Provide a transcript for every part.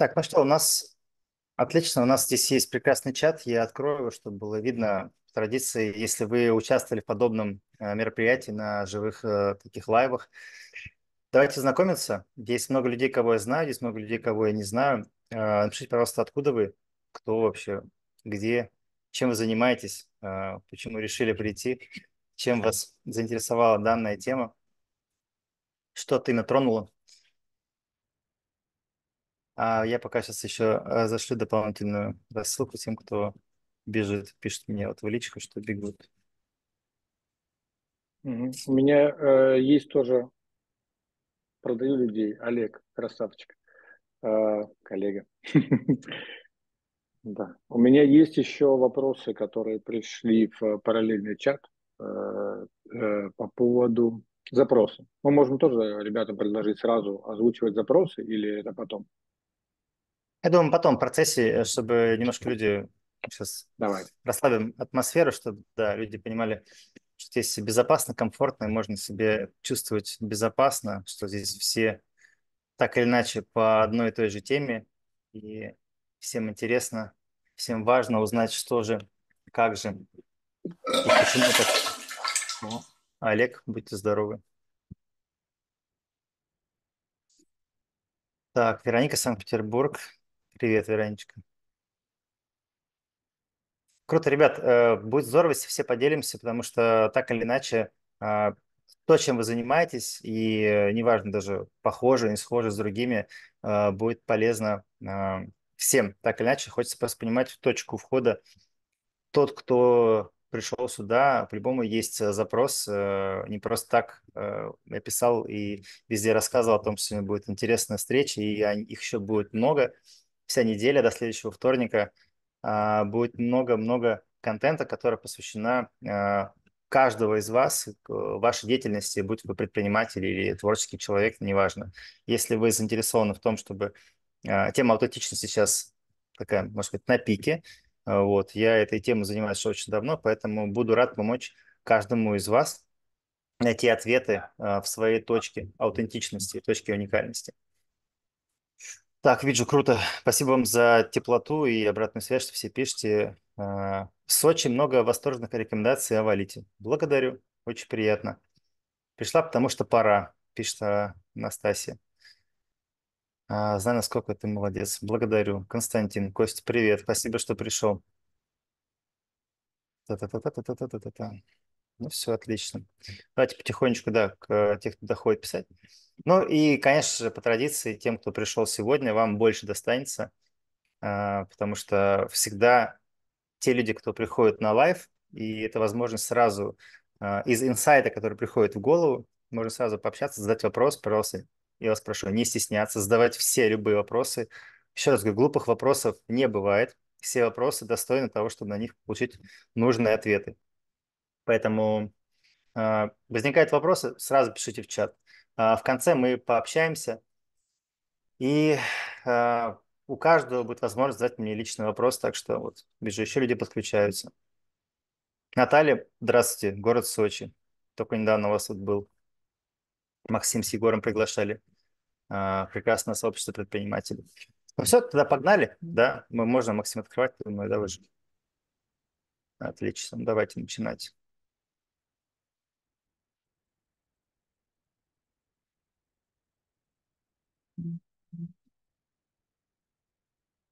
Так, ну что, у нас отлично, у нас здесь есть прекрасный чат, я открою его, чтобы было видно в традиции, если вы участвовали в подобном э, мероприятии на живых э, таких лайвах. Давайте знакомиться. Здесь много людей, кого я знаю, здесь много людей, кого я не знаю. Э, напишите, пожалуйста, откуда вы, кто вообще, где, чем вы занимаетесь, почему решили прийти, чем вас заинтересовала данная тема, что именно тронуло. А Я пока сейчас еще э, зашлю дополнительную рассылку тем, кто бежит, пишет мне вот в личку, что бегут. У меня э, есть тоже продаю людей. Олег, красавчик, э, коллега. Да. У меня есть еще вопросы, которые пришли в параллельный чат э, э, по поводу запроса. Мы можем тоже ребятам предложить сразу озвучивать запросы или это потом? Я думаю, потом в процессе, чтобы немножко люди сейчас Давай. расслабим атмосферу, чтобы да, люди понимали, что здесь безопасно, комфортно, и можно себе чувствовать безопасно, что здесь все так или иначе по одной и той же теме, и всем интересно, всем важно узнать, что же, как же, и почему так. Ну, Олег, будьте здоровы. Так, Вероника, Санкт-Петербург. Привет, Вероничка. Круто, ребят, э, будет здорово, если все поделимся, потому что так или иначе а, то, чем вы занимаетесь, и э, неважно даже похоже, не схоже с другими, а, будет полезно а, всем. Так или иначе, хочется просто понимать точку входа. Тот, кто пришел сюда, по-любому есть э, запрос. Не просто так я писал и везде рассказывал о том, что сегодня будет интересная встреча, и их еще будет много вся неделя до следующего вторника а, будет много-много контента, которая посвящена а, каждого из вас, э, вашей деятельности, будь вы предприниматель или творческий человек, неважно. Если вы заинтересованы в том, чтобы а, тема аутентичности сейчас такая, может быть, на пике, э, вот, я этой темой занимаюсь очень давно, поэтому буду рад помочь каждому из вас найти ответы а, в своей точке аутентичности, точке уникальности. Так, вижу, круто. Спасибо вам за теплоту и обратную связь, что все пишете. В а, Сочи много восторженных рекомендаций о валите. Благодарю, очень приятно. Пришла, потому что пора, пишет Анастасия. А, знаю, насколько ты молодец. Благодарю. Константин, Костя, привет. Спасибо, что пришел. та та та та та та та та Ну все, отлично. Давайте потихонечку, да, к а, тех, кто доходит писать. Ну и, конечно же, по традиции, тем, кто пришел сегодня, вам больше достанется, а, потому что всегда те люди, кто приходит на лайв, и это возможность сразу а, из инсайта, который приходит в голову, можно сразу пообщаться, задать вопрос, пожалуйста, я вас прошу, не стесняться, задавать все любые вопросы. Еще раз говорю, глупых вопросов не бывает. Все вопросы достойны того, чтобы на них получить нужные ответы. Поэтому э, возникают вопросы, сразу пишите в чат. А, в конце мы пообщаемся, и а, у каждого будет возможность задать мне личный вопрос, так что вот вижу, еще люди подключаются. Наталья, здравствуйте, город Сочи. Только недавно у вас тут был. Максим с Егором приглашали. А, прекрасное сообщество предпринимателей. Ну все, тогда погнали, да? Мы можно, Максим, открывать, думаю, да, вы же. Отлично, давайте начинать.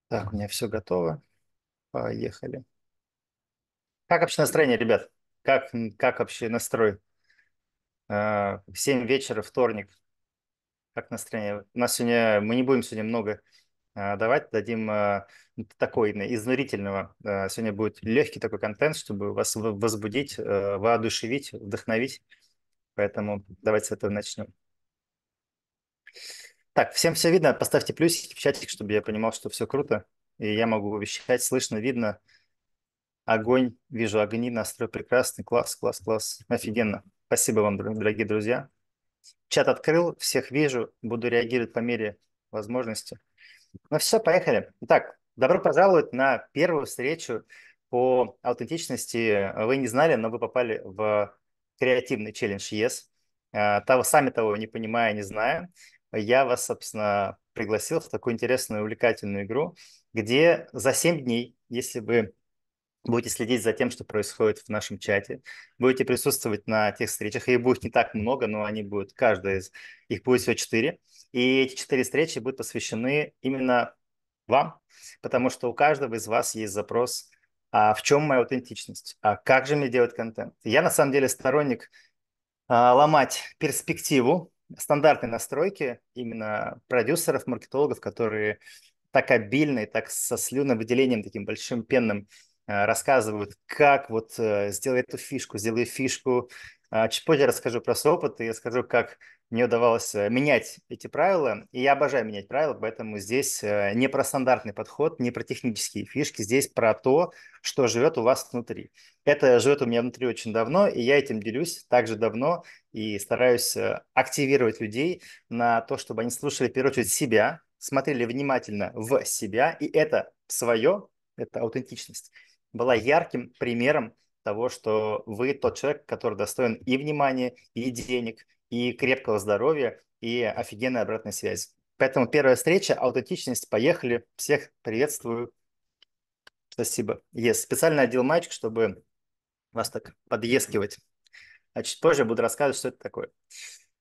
Так, у меня все готово. Поехали. Как вообще настроение, ребят? Как, как вообще настрой? А, в 7 вечера, вторник. Как настроение? У нас сегодня, мы не будем сегодня много а, давать, дадим а, такой изнурительного. Сегодня будет легкий такой контент, чтобы вас возбудить, воодушевить, вдохновить. Поэтому давайте с этого начнем. Так, всем все видно. Поставьте плюсики в чатик, чтобы я понимал, что все круто. И я могу вещать, слышно, видно. Огонь, вижу огни, настрой прекрасный. Класс, класс, класс. Офигенно. Спасибо вам, дорогие друзья. Чат открыл, всех вижу, буду реагировать по мере возможности. Ну все, поехали. Итак, добро пожаловать на первую встречу по аутентичности. Вы не знали, но вы попали в креативный челлендж Yes. А, того, сами того не понимая, не зная я вас, собственно, пригласил в такую интересную, увлекательную игру, где за 7 дней, если вы будете следить за тем, что происходит в нашем чате, будете присутствовать на тех встречах, их будет не так много, но они будут, каждая из, их будет всего 4, и эти 4 встречи будут посвящены именно вам, потому что у каждого из вас есть запрос, а в чем моя аутентичность, а как же мне делать контент. Я на самом деле сторонник а, ломать перспективу стандартной настройки именно продюсеров, маркетологов, которые так обильно и так со слюновыделением таким большим пенным э, рассказывают, как вот э, сделай эту фишку, сделай фишку. А чуть позже расскажу про свой опыт и расскажу, как мне удавалось э, менять эти правила, и я обожаю менять правила, поэтому здесь э, не про стандартный подход, не про технические фишки, здесь про то, что живет у вас внутри. Это живет у меня внутри очень давно, и я этим делюсь также давно, и стараюсь э, активировать людей на то, чтобы они слушали, в первую очередь, себя, смотрели внимательно в себя, и это свое, это аутентичность, была ярким примером того, что вы тот человек, который достоин и внимания, и денег, и крепкого здоровья, и офигенной обратной связи. Поэтому первая встреча, аутентичность, поехали, всех приветствую. Спасибо. Есть yes. специально одел мальчик, чтобы вас так подъескивать. А чуть позже буду рассказывать, что это такое.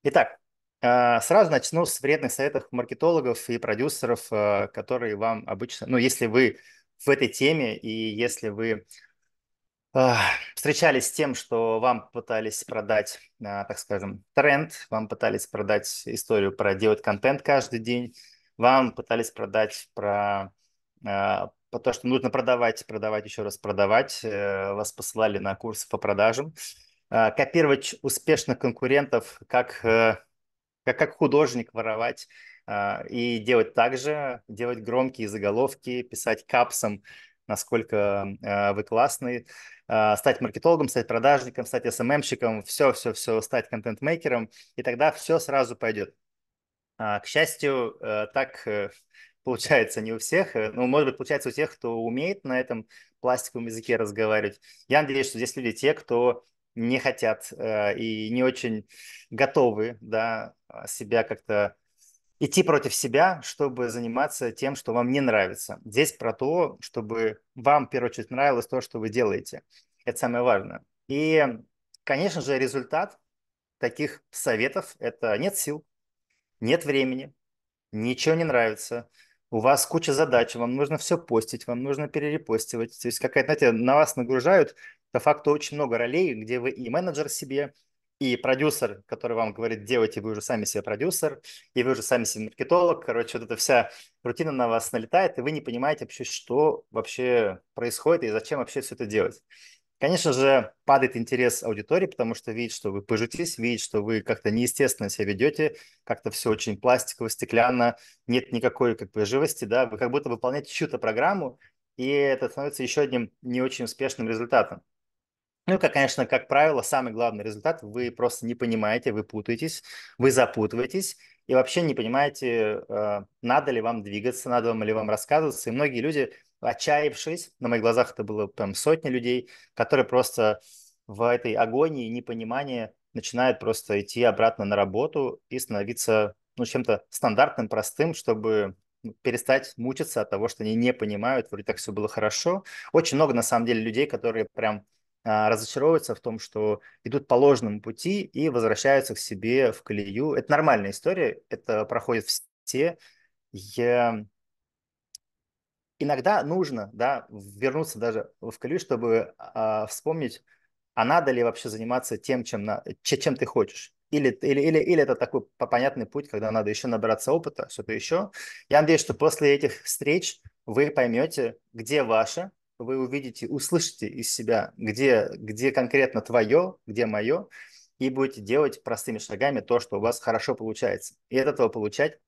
Итак, а, сразу начну с вредных советов маркетологов и продюсеров, а, которые вам обычно, ну, если вы в этой теме, и если вы встречались с тем, что вам пытались продать, а, так скажем, тренд, вам пытались продать историю про делать контент каждый день, вам пытались продать про, а, про то, что нужно продавать, продавать, еще раз продавать, э, вас посылали на курсы по продажам, а, копировать успешных конкурентов, как, э, как, как художник воровать и делать так же, делать громкие заголовки, писать капсом, насколько э, вы классный, э, стать маркетологом, стать продажником, стать SMM-щиком, все-все-все, стать контент-мейкером, и тогда все сразу пойдет. А, к счастью, э, так э, получается не у всех, э, ну, может быть, получается у тех, кто умеет на этом пластиковом языке разговаривать. Я надеюсь, что здесь люди те, кто не хотят э, и не очень готовы да, а, себя как-то идти против себя, чтобы заниматься тем, что вам не нравится. Здесь про то, чтобы вам, в первую очередь, нравилось то, что вы делаете. Это самое важное. И, конечно же, результат таких советов – это нет сил, нет времени, ничего не нравится, у вас куча задач, вам нужно все постить, вам нужно перерепостивать. То есть какая-то, знаете, на вас нагружают по факту очень много ролей, где вы и менеджер себе, и продюсер, который вам говорит, делайте, вы уже сами себе продюсер, и вы уже сами себе маркетолог. Короче, вот эта вся рутина на вас налетает, и вы не понимаете вообще, что вообще происходит и зачем вообще все это делать. Конечно же, падает интерес аудитории, потому что видит, что вы пыжитесь, видит, что вы как-то неестественно себя ведете, как-то все очень пластиково, стеклянно, нет никакой как бы живости, да, вы как будто выполняете чью-то программу, и это становится еще одним не очень успешным результатом. Ну, как, конечно, как правило, самый главный результат – вы просто не понимаете, вы путаетесь, вы запутываетесь и вообще не понимаете, э, надо ли вам двигаться, надо вам ли вам рассказываться. И многие люди, отчаявшись, на моих глазах это было прям сотни людей, которые просто в этой агонии непонимания начинают просто идти обратно на работу и становиться ну, чем-то стандартным, простым, чтобы ну, перестать мучиться от того, что они не понимают, вроде так все было хорошо. Очень много, на самом деле, людей, которые прям а, разочаровываются в том, что идут по ложному пути и возвращаются к себе в колею. Это нормальная история, это проходит все. Я... Иногда нужно да, вернуться даже в колею, чтобы э, вспомнить, а надо ли вообще заниматься тем, чем, на... чем ты хочешь. Или, или, или, или это такой понятный путь, когда надо еще набраться опыта, что-то еще. Я надеюсь, что после этих встреч вы поймете, где ваше вы увидите, услышите из себя, где, где конкретно твое, где мое, и будете делать простыми шагами то, что у вас хорошо получается. И от этого получать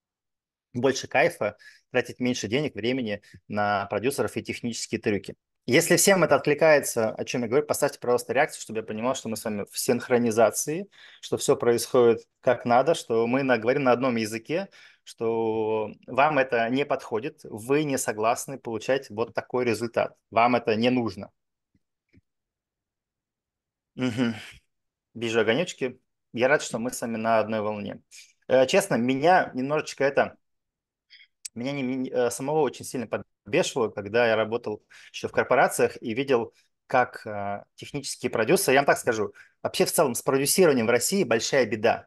больше кайфа, тратить меньше денег, времени на продюсеров и технические трюки. Если всем это откликается, о чем я говорю, поставьте, пожалуйста, реакцию, чтобы я понимал, что мы с вами в синхронизации, что все происходит как надо, что мы на, говорим на одном языке, что вам это не подходит, вы не согласны получать вот такой результат, вам это не нужно. Угу. Вижу огонечки. Я рад, что мы с вами на одной волне. Э, честно, меня немножечко это меня не, э, самого очень сильно подбешивало, когда я работал еще в корпорациях и видел, как э, технические продюсеры, я вам так скажу, вообще в целом с продюсированием в России большая беда.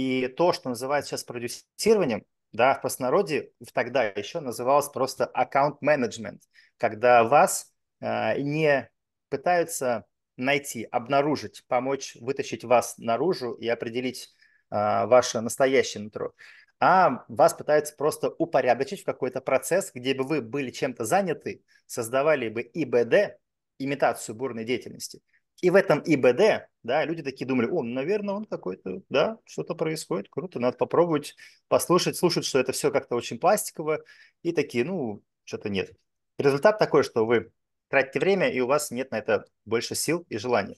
И то, что называют сейчас продюсированием, да, в простонародье тогда еще называлось просто аккаунт-менеджмент, когда вас э, не пытаются найти, обнаружить, помочь вытащить вас наружу и определить э, ваше настоящее нутро, а вас пытаются просто упорядочить в какой-то процесс, где бы вы были чем-то заняты, создавали бы ИБД, имитацию бурной деятельности – и в этом ИБД, да, люди такие думали, о, наверное, он какой-то, да, что-то происходит, круто, надо попробовать послушать, слушать, что это все как-то очень пластиково, и такие, ну, что-то нет. Результат такой, что вы тратите время, и у вас нет на это больше сил и желания.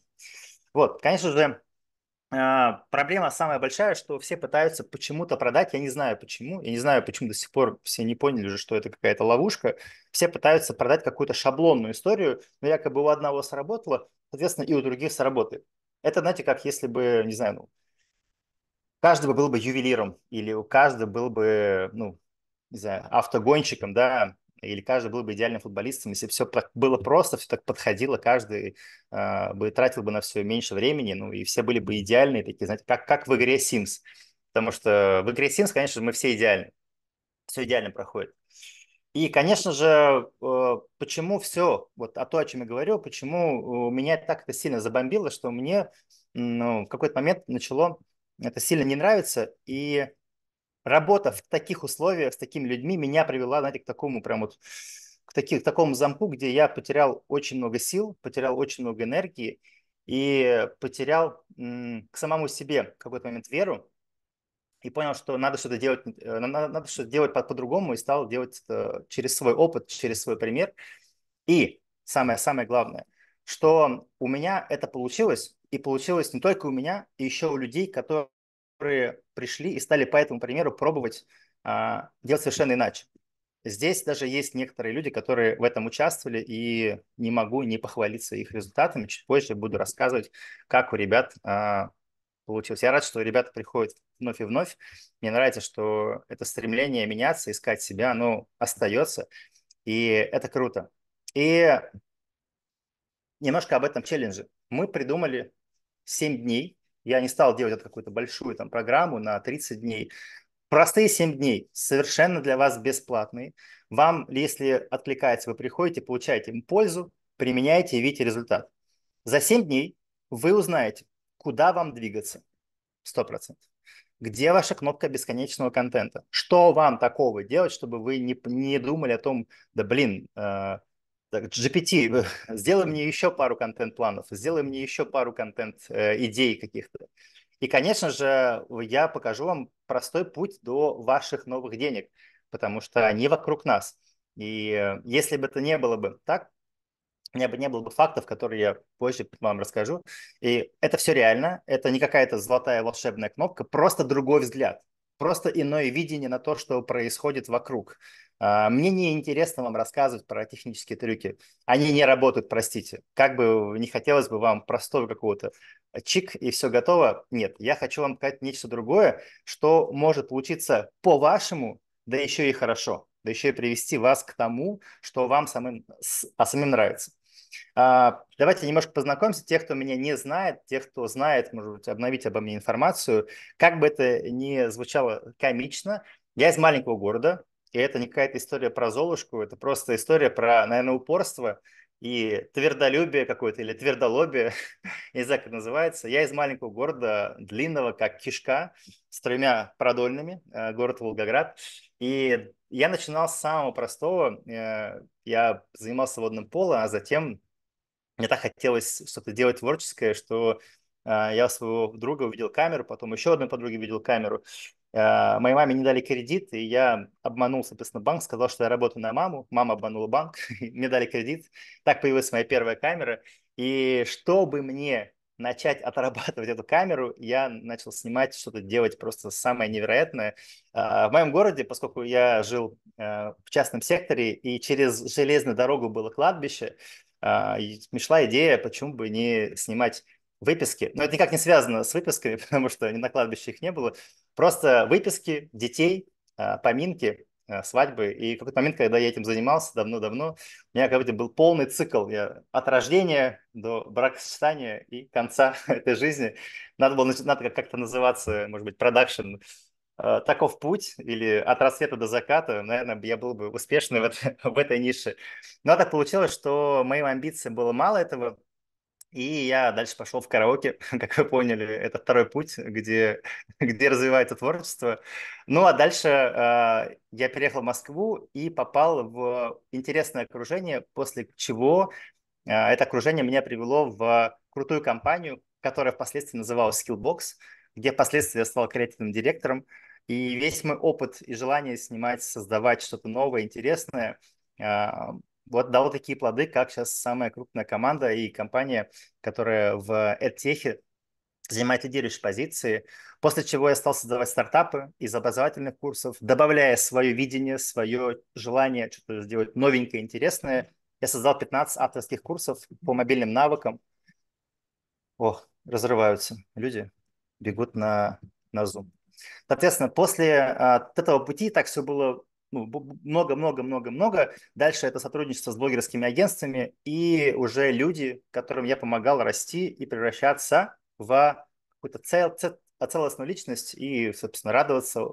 Вот, конечно же, а, проблема самая большая, что все пытаются почему-то продать, я не знаю почему, я не знаю почему до сих пор все не поняли уже, что это какая-то ловушка, все пытаются продать какую-то шаблонную историю, но якобы у одного сработало, соответственно, и у других сработает. Это, знаете, как если бы, не знаю, ну, каждый бы был бы ювелиром, или у каждого был бы, ну, не знаю, автогонщиком, да, или каждый был бы идеальным футболистом, если бы все было просто, все так подходило, каждый э, бы тратил бы на все меньше времени, ну, и все были бы идеальные такие, знаете, как, как в игре Sims. Потому что в игре Sims, конечно мы все идеальны, все идеально проходит. И, конечно же, э, почему все, вот о том, о чем я говорю, почему э, меня так это сильно забомбило, что мне ну, в какой-то момент начало это сильно не нравиться, и работа в таких условиях с такими людьми меня привела, знаете, к такому прям вот к, таки, к такому замку, где я потерял очень много сил, потерял очень много энергии и потерял м, к самому себе в какой-то момент веру и понял, что надо что-то делать, э, надо, надо что-то делать по-другому, по и стал делать это через свой опыт, через свой пример. И самое-самое главное, что у меня это получилось, и получилось не только у меня, и еще у людей, которые пришли и стали по этому примеру пробовать а, делать совершенно иначе. Здесь даже есть некоторые люди, которые в этом участвовали, и не могу не похвалиться их результатами. Чуть позже буду рассказывать, как у ребят а, получилось. Я рад, что ребята приходят вновь и вновь. Мне нравится, что это стремление меняться, искать себя, оно остается. И это круто. И немножко об этом челлендже. Мы придумали 7 дней. Я не стал делать это какую-то большую там программу на 30 дней. Простые 7 дней, совершенно для вас бесплатные. Вам, если откликается, вы приходите, получаете пользу, применяете и видите результат. За 7 дней вы узнаете, куда вам двигаться. сто процентов? Где ваша кнопка бесконечного контента? Что вам такого делать, чтобы вы не, не думали о том, да блин, э, GPT, сделай мне еще пару контент-планов, сделай мне еще пару контент-идей э, каких-то. И, конечно же, я покажу вам простой путь до ваших новых денег, потому что они вокруг нас. И э, если бы это не было бы так, у меня бы не было бы фактов, которые я позже вам расскажу. И это все реально, это не какая-то золотая волшебная кнопка, просто другой взгляд, просто иное видение на то, что происходит вокруг. А, мне не интересно вам рассказывать про технические трюки. Они не работают, простите. Как бы не хотелось бы вам простого какого-то чик и все готово. Нет, я хочу вам сказать нечто другое, что может получиться по-вашему, да еще и хорошо, да еще и привести вас к тому, что вам самим, а самим нравится. А, давайте немножко познакомимся. тех, кто меня не знает, тех, кто знает, может быть, обновить обо мне информацию. Как бы это ни звучало комично, я из маленького города, и это не какая-то история про Золушку, это просто история про, наверное, упорство – и твердолюбие какое-то или твердолобие, не знаю, как называется. Я из маленького города, длинного, как кишка, с тремя продольными, э, город Волгоград. И я начинал с самого простого. Э, я занимался водным полом, а затем мне так хотелось что-то делать творческое, что э, я своего друга увидел камеру, потом еще одной подруги видел камеру. Э, моей маме не дали кредит, и я обманул, соответственно, банк, сказал, что я работаю на маму, мама обманула банк, мне дали кредит, так появилась моя первая камера, и чтобы мне начать отрабатывать эту камеру, я начал снимать, что-то делать просто самое невероятное. А, в моем городе, поскольку я жил э, в частном секторе, и через железную дорогу было кладбище, а, пришла идея, почему бы не снимать выписки. Но это никак не связано с выписками, потому что ни на кладбище их не было. Просто выписки детей, а, поминки, а, свадьбы. И в какой-то момент, когда я этим занимался давно-давно, у меня как бы был полный цикл. Я от рождения до бракосочетания и конца этой жизни. Надо было надо как-то называться, может быть, продакшн а, таков путь или от рассвета до заката, наверное, я был бы успешным в, это, в этой нише. Но ну, так получилось, что моим амбициям было мало этого. И я дальше пошел в караоке, как вы поняли, это второй путь, где, где развивается творчество. Ну а дальше э, я переехал в Москву и попал в интересное окружение, после чего э, это окружение меня привело в крутую компанию, которая впоследствии называлась Skillbox, где впоследствии я стал креативным директором. И весь мой опыт и желание снимать, создавать что-то новое, интересное а, – вот дал такие плоды, как сейчас самая крупная команда и компания, которая в EdTech занимает лидирующие позиции, после чего я стал создавать стартапы из образовательных курсов, добавляя свое видение, свое желание что-то сделать новенькое, интересное. Я создал 15 авторских курсов по мобильным навыкам. О, разрываются люди, бегут на, на Zoom. Соответственно, после а, от этого пути так все было ну много-много-много-много. Дальше это сотрудничество с блогерскими агентствами и уже люди, которым я помогал расти и превращаться в какую-то цел, цел, а, целостную личность и, собственно, радоваться э,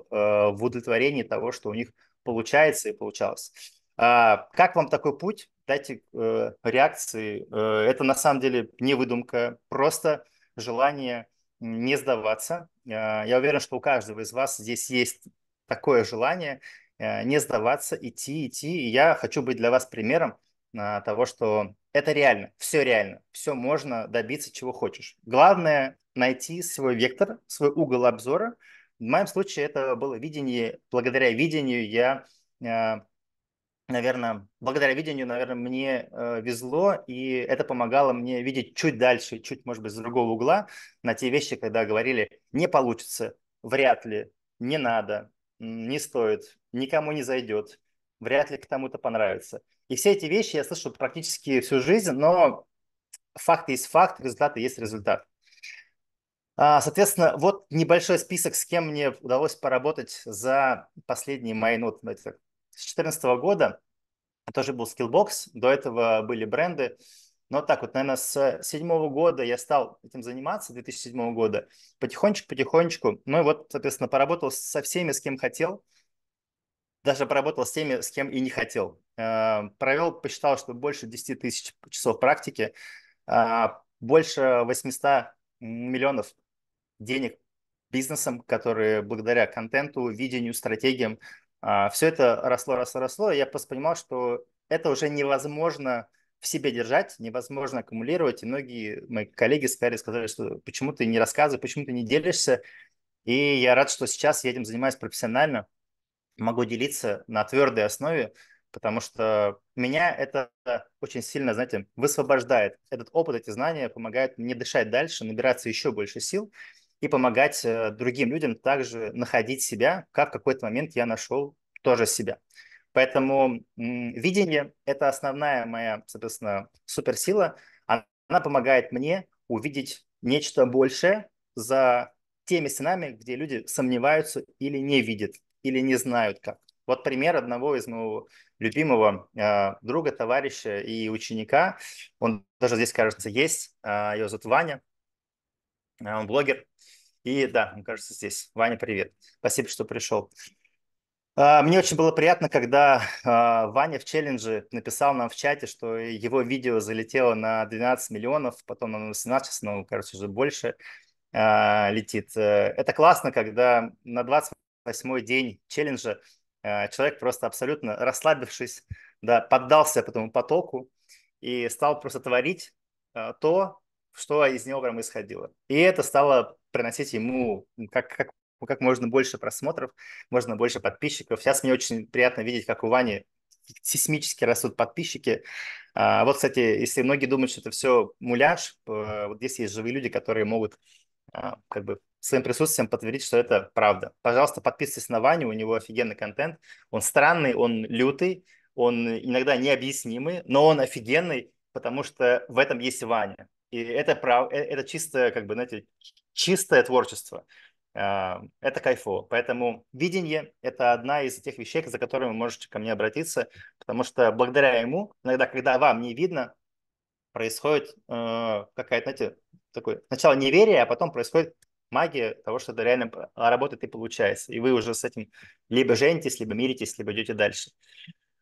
в удовлетворении того, что у них получается и получалось. А, как вам такой путь? Дайте э, реакции. Э, это на самом деле не выдумка, просто желание не сдаваться. Э, я уверен, что у каждого из вас здесь есть такое желание, Э, не сдаваться, идти, идти. И я хочу быть для вас примером а, того, что это реально, все реально, все можно добиться, чего хочешь. Главное найти свой вектор, свой угол обзора. В моем случае это было видение. Благодаря видению я, а, наверное, благодаря видению, наверное, мне э, везло, и это помогало мне видеть чуть дальше, чуть, может быть, с другого угла на те вещи, когда говорили «не получится», «вряд ли», «не надо», «не стоит», никому не зайдет, вряд ли кому-то понравится. И все эти вещи я слышал практически всю жизнь, но факт есть факт, результат есть результат. А, соответственно, вот небольшой список, с кем мне удалось поработать за последние мои, ну, с 2014 года. Тоже был Skillbox, до этого были бренды. Но так вот, наверное, с седьмого года я стал этим заниматься, 2007 года, потихонечку-потихонечку. Ну и вот, соответственно, поработал со всеми, с кем хотел – даже поработал с теми, с кем и не хотел. Э, провел, посчитал, что больше 10 тысяч часов практики, э, больше 800 миллионов денег бизнесом, которые благодаря контенту, видению, стратегиям, э, все это росло, росло, росло. И я просто понимал, что это уже невозможно в себе держать, невозможно аккумулировать. И многие мои коллеги сказали, сказали, что почему ты не рассказываешь, почему ты не делишься. И я рад, что сейчас я этим занимаюсь профессионально могу делиться на твердой основе, потому что меня это очень сильно, знаете, высвобождает. Этот опыт, эти знания помогают мне дышать дальше, набираться еще больше сил и помогать э, другим людям также находить себя, как в какой-то момент я нашел тоже себя. Поэтому видение – это основная моя, соответственно, суперсила. Она помогает мне увидеть нечто большее за теми стенами, где люди сомневаются или не видят или не знают как. Вот пример одного из моего любимого э, друга, товарища и ученика. Он даже здесь, кажется, есть. Э, его зовут Ваня. Э, он блогер. И да, он, кажется, здесь. Ваня, привет. Спасибо, что пришел. Э, мне очень было приятно, когда э, Ваня в челлендже написал нам в чате, что его видео залетело на 12 миллионов, потом на 18, сейчас, ну, кажется, уже больше э, летит. Это классно, когда на 20 восьмой день челленджа, э, человек просто абсолютно расслабившись, да, поддался этому потоку и стал просто творить э, то, что из него прям исходило. И это стало приносить ему как, как, как можно больше просмотров, можно больше подписчиков. Сейчас мне очень приятно видеть, как у Вани сейсмически растут подписчики. А, вот, кстати, если многие думают, что это все муляж, э, вот здесь есть живые люди, которые могут а, как бы своим присутствием подтвердить, что это правда. Пожалуйста, подписывайтесь на Ваню, у него офигенный контент. Он странный, он лютый, он иногда необъяснимый, но он офигенный, потому что в этом есть Ваня. И это, прав... Э, это чисто, как бы, знаете, чистое творчество. А, это кайфо. Поэтому видение – это одна из тех вещей, за которыми вы можете ко мне обратиться, потому что благодаря ему, иногда, когда вам не видно, происходит э, какая-то, знаете, такой сначала неверие, а потом происходит магия того, что это реально а, работает и получается. И вы уже с этим либо женитесь, либо миритесь, либо идете дальше.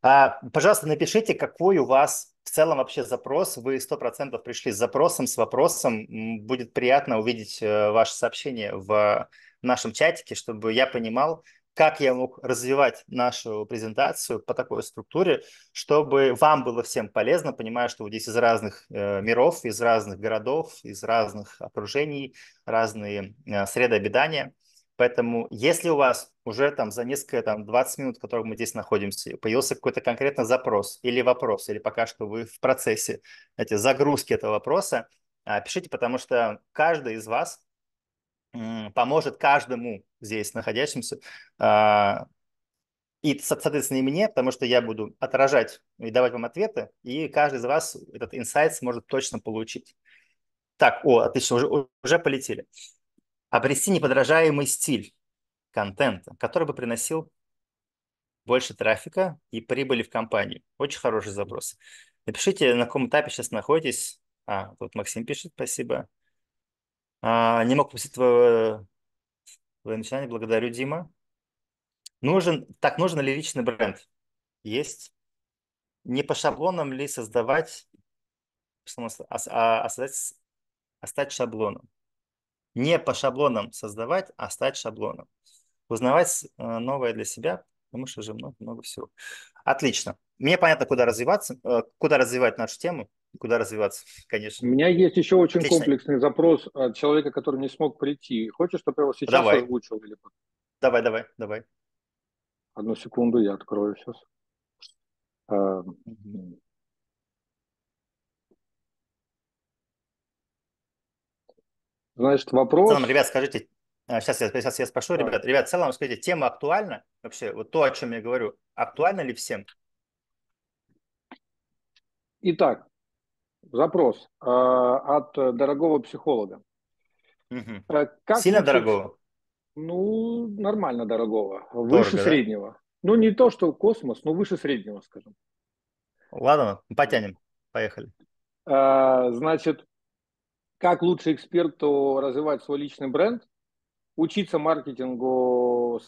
А, пожалуйста, напишите, какой у вас в целом вообще запрос. Вы 100% пришли с запросом, с вопросом. Будет приятно увидеть э, ваше сообщение в э, нашем чатике, чтобы я понимал, как я мог развивать нашу презентацию по такой структуре, чтобы вам было всем полезно, понимая, что вы здесь из разных э, миров, из разных городов, из разных окружений, разные э, среды обитания. Поэтому если у вас уже там за несколько, там 20 минут, в которых мы здесь находимся, появился какой-то конкретно запрос или вопрос, или пока что вы в процессе эти загрузки этого вопроса, э, пишите, потому что каждый из вас поможет каждому здесь находящимся а, и, соответственно, и мне, потому что я буду отражать и давать вам ответы, и каждый из вас этот инсайт сможет точно получить. Так, о, отлично, уже, уже полетели. Обрести неподражаемый стиль контента, который бы приносил больше трафика и прибыли в компании, Очень хороший запрос. Напишите, на каком этапе сейчас находитесь. А, вот Максим пишет, спасибо. А, не мог попросить твое, твое начинание, благодарю, Дима. Нужен, так, нужен ли личный бренд? Есть. Не по шаблонам ли создавать, а, а, а создать, а стать шаблоном? Не по шаблонам создавать, а стать шаблоном. Узнавать э, новое для себя, потому что уже много, много всего. Отлично. Мне понятно, куда развиваться, э, куда развивать нашу тему куда развиваться, конечно. У меня есть еще очень Отлично. комплексный запрос от человека, который не смог прийти. Хочешь, чтобы я его сейчас давай. озвучил? Или... Давай, давай, давай. Одну секунду, я открою сейчас. А, Значит, вопрос... В целом, ребят, скажите, сейчас а, я, сейчас я спрошу, а. ребят, а. ребят, в целом, скажите, тема актуальна? Вообще, вот то, о чем я говорю, актуально ли всем? Итак, запрос э, от дорогого психолога. Угу. Как Сильно учить? дорогого? Ну, нормально дорогого. Дорого, выше да? среднего. Ну, не то, что космос, но выше среднего, скажем. Ладно, потянем. Поехали. Э, значит, как лучше эксперту развивать свой личный бренд, учиться маркетингу,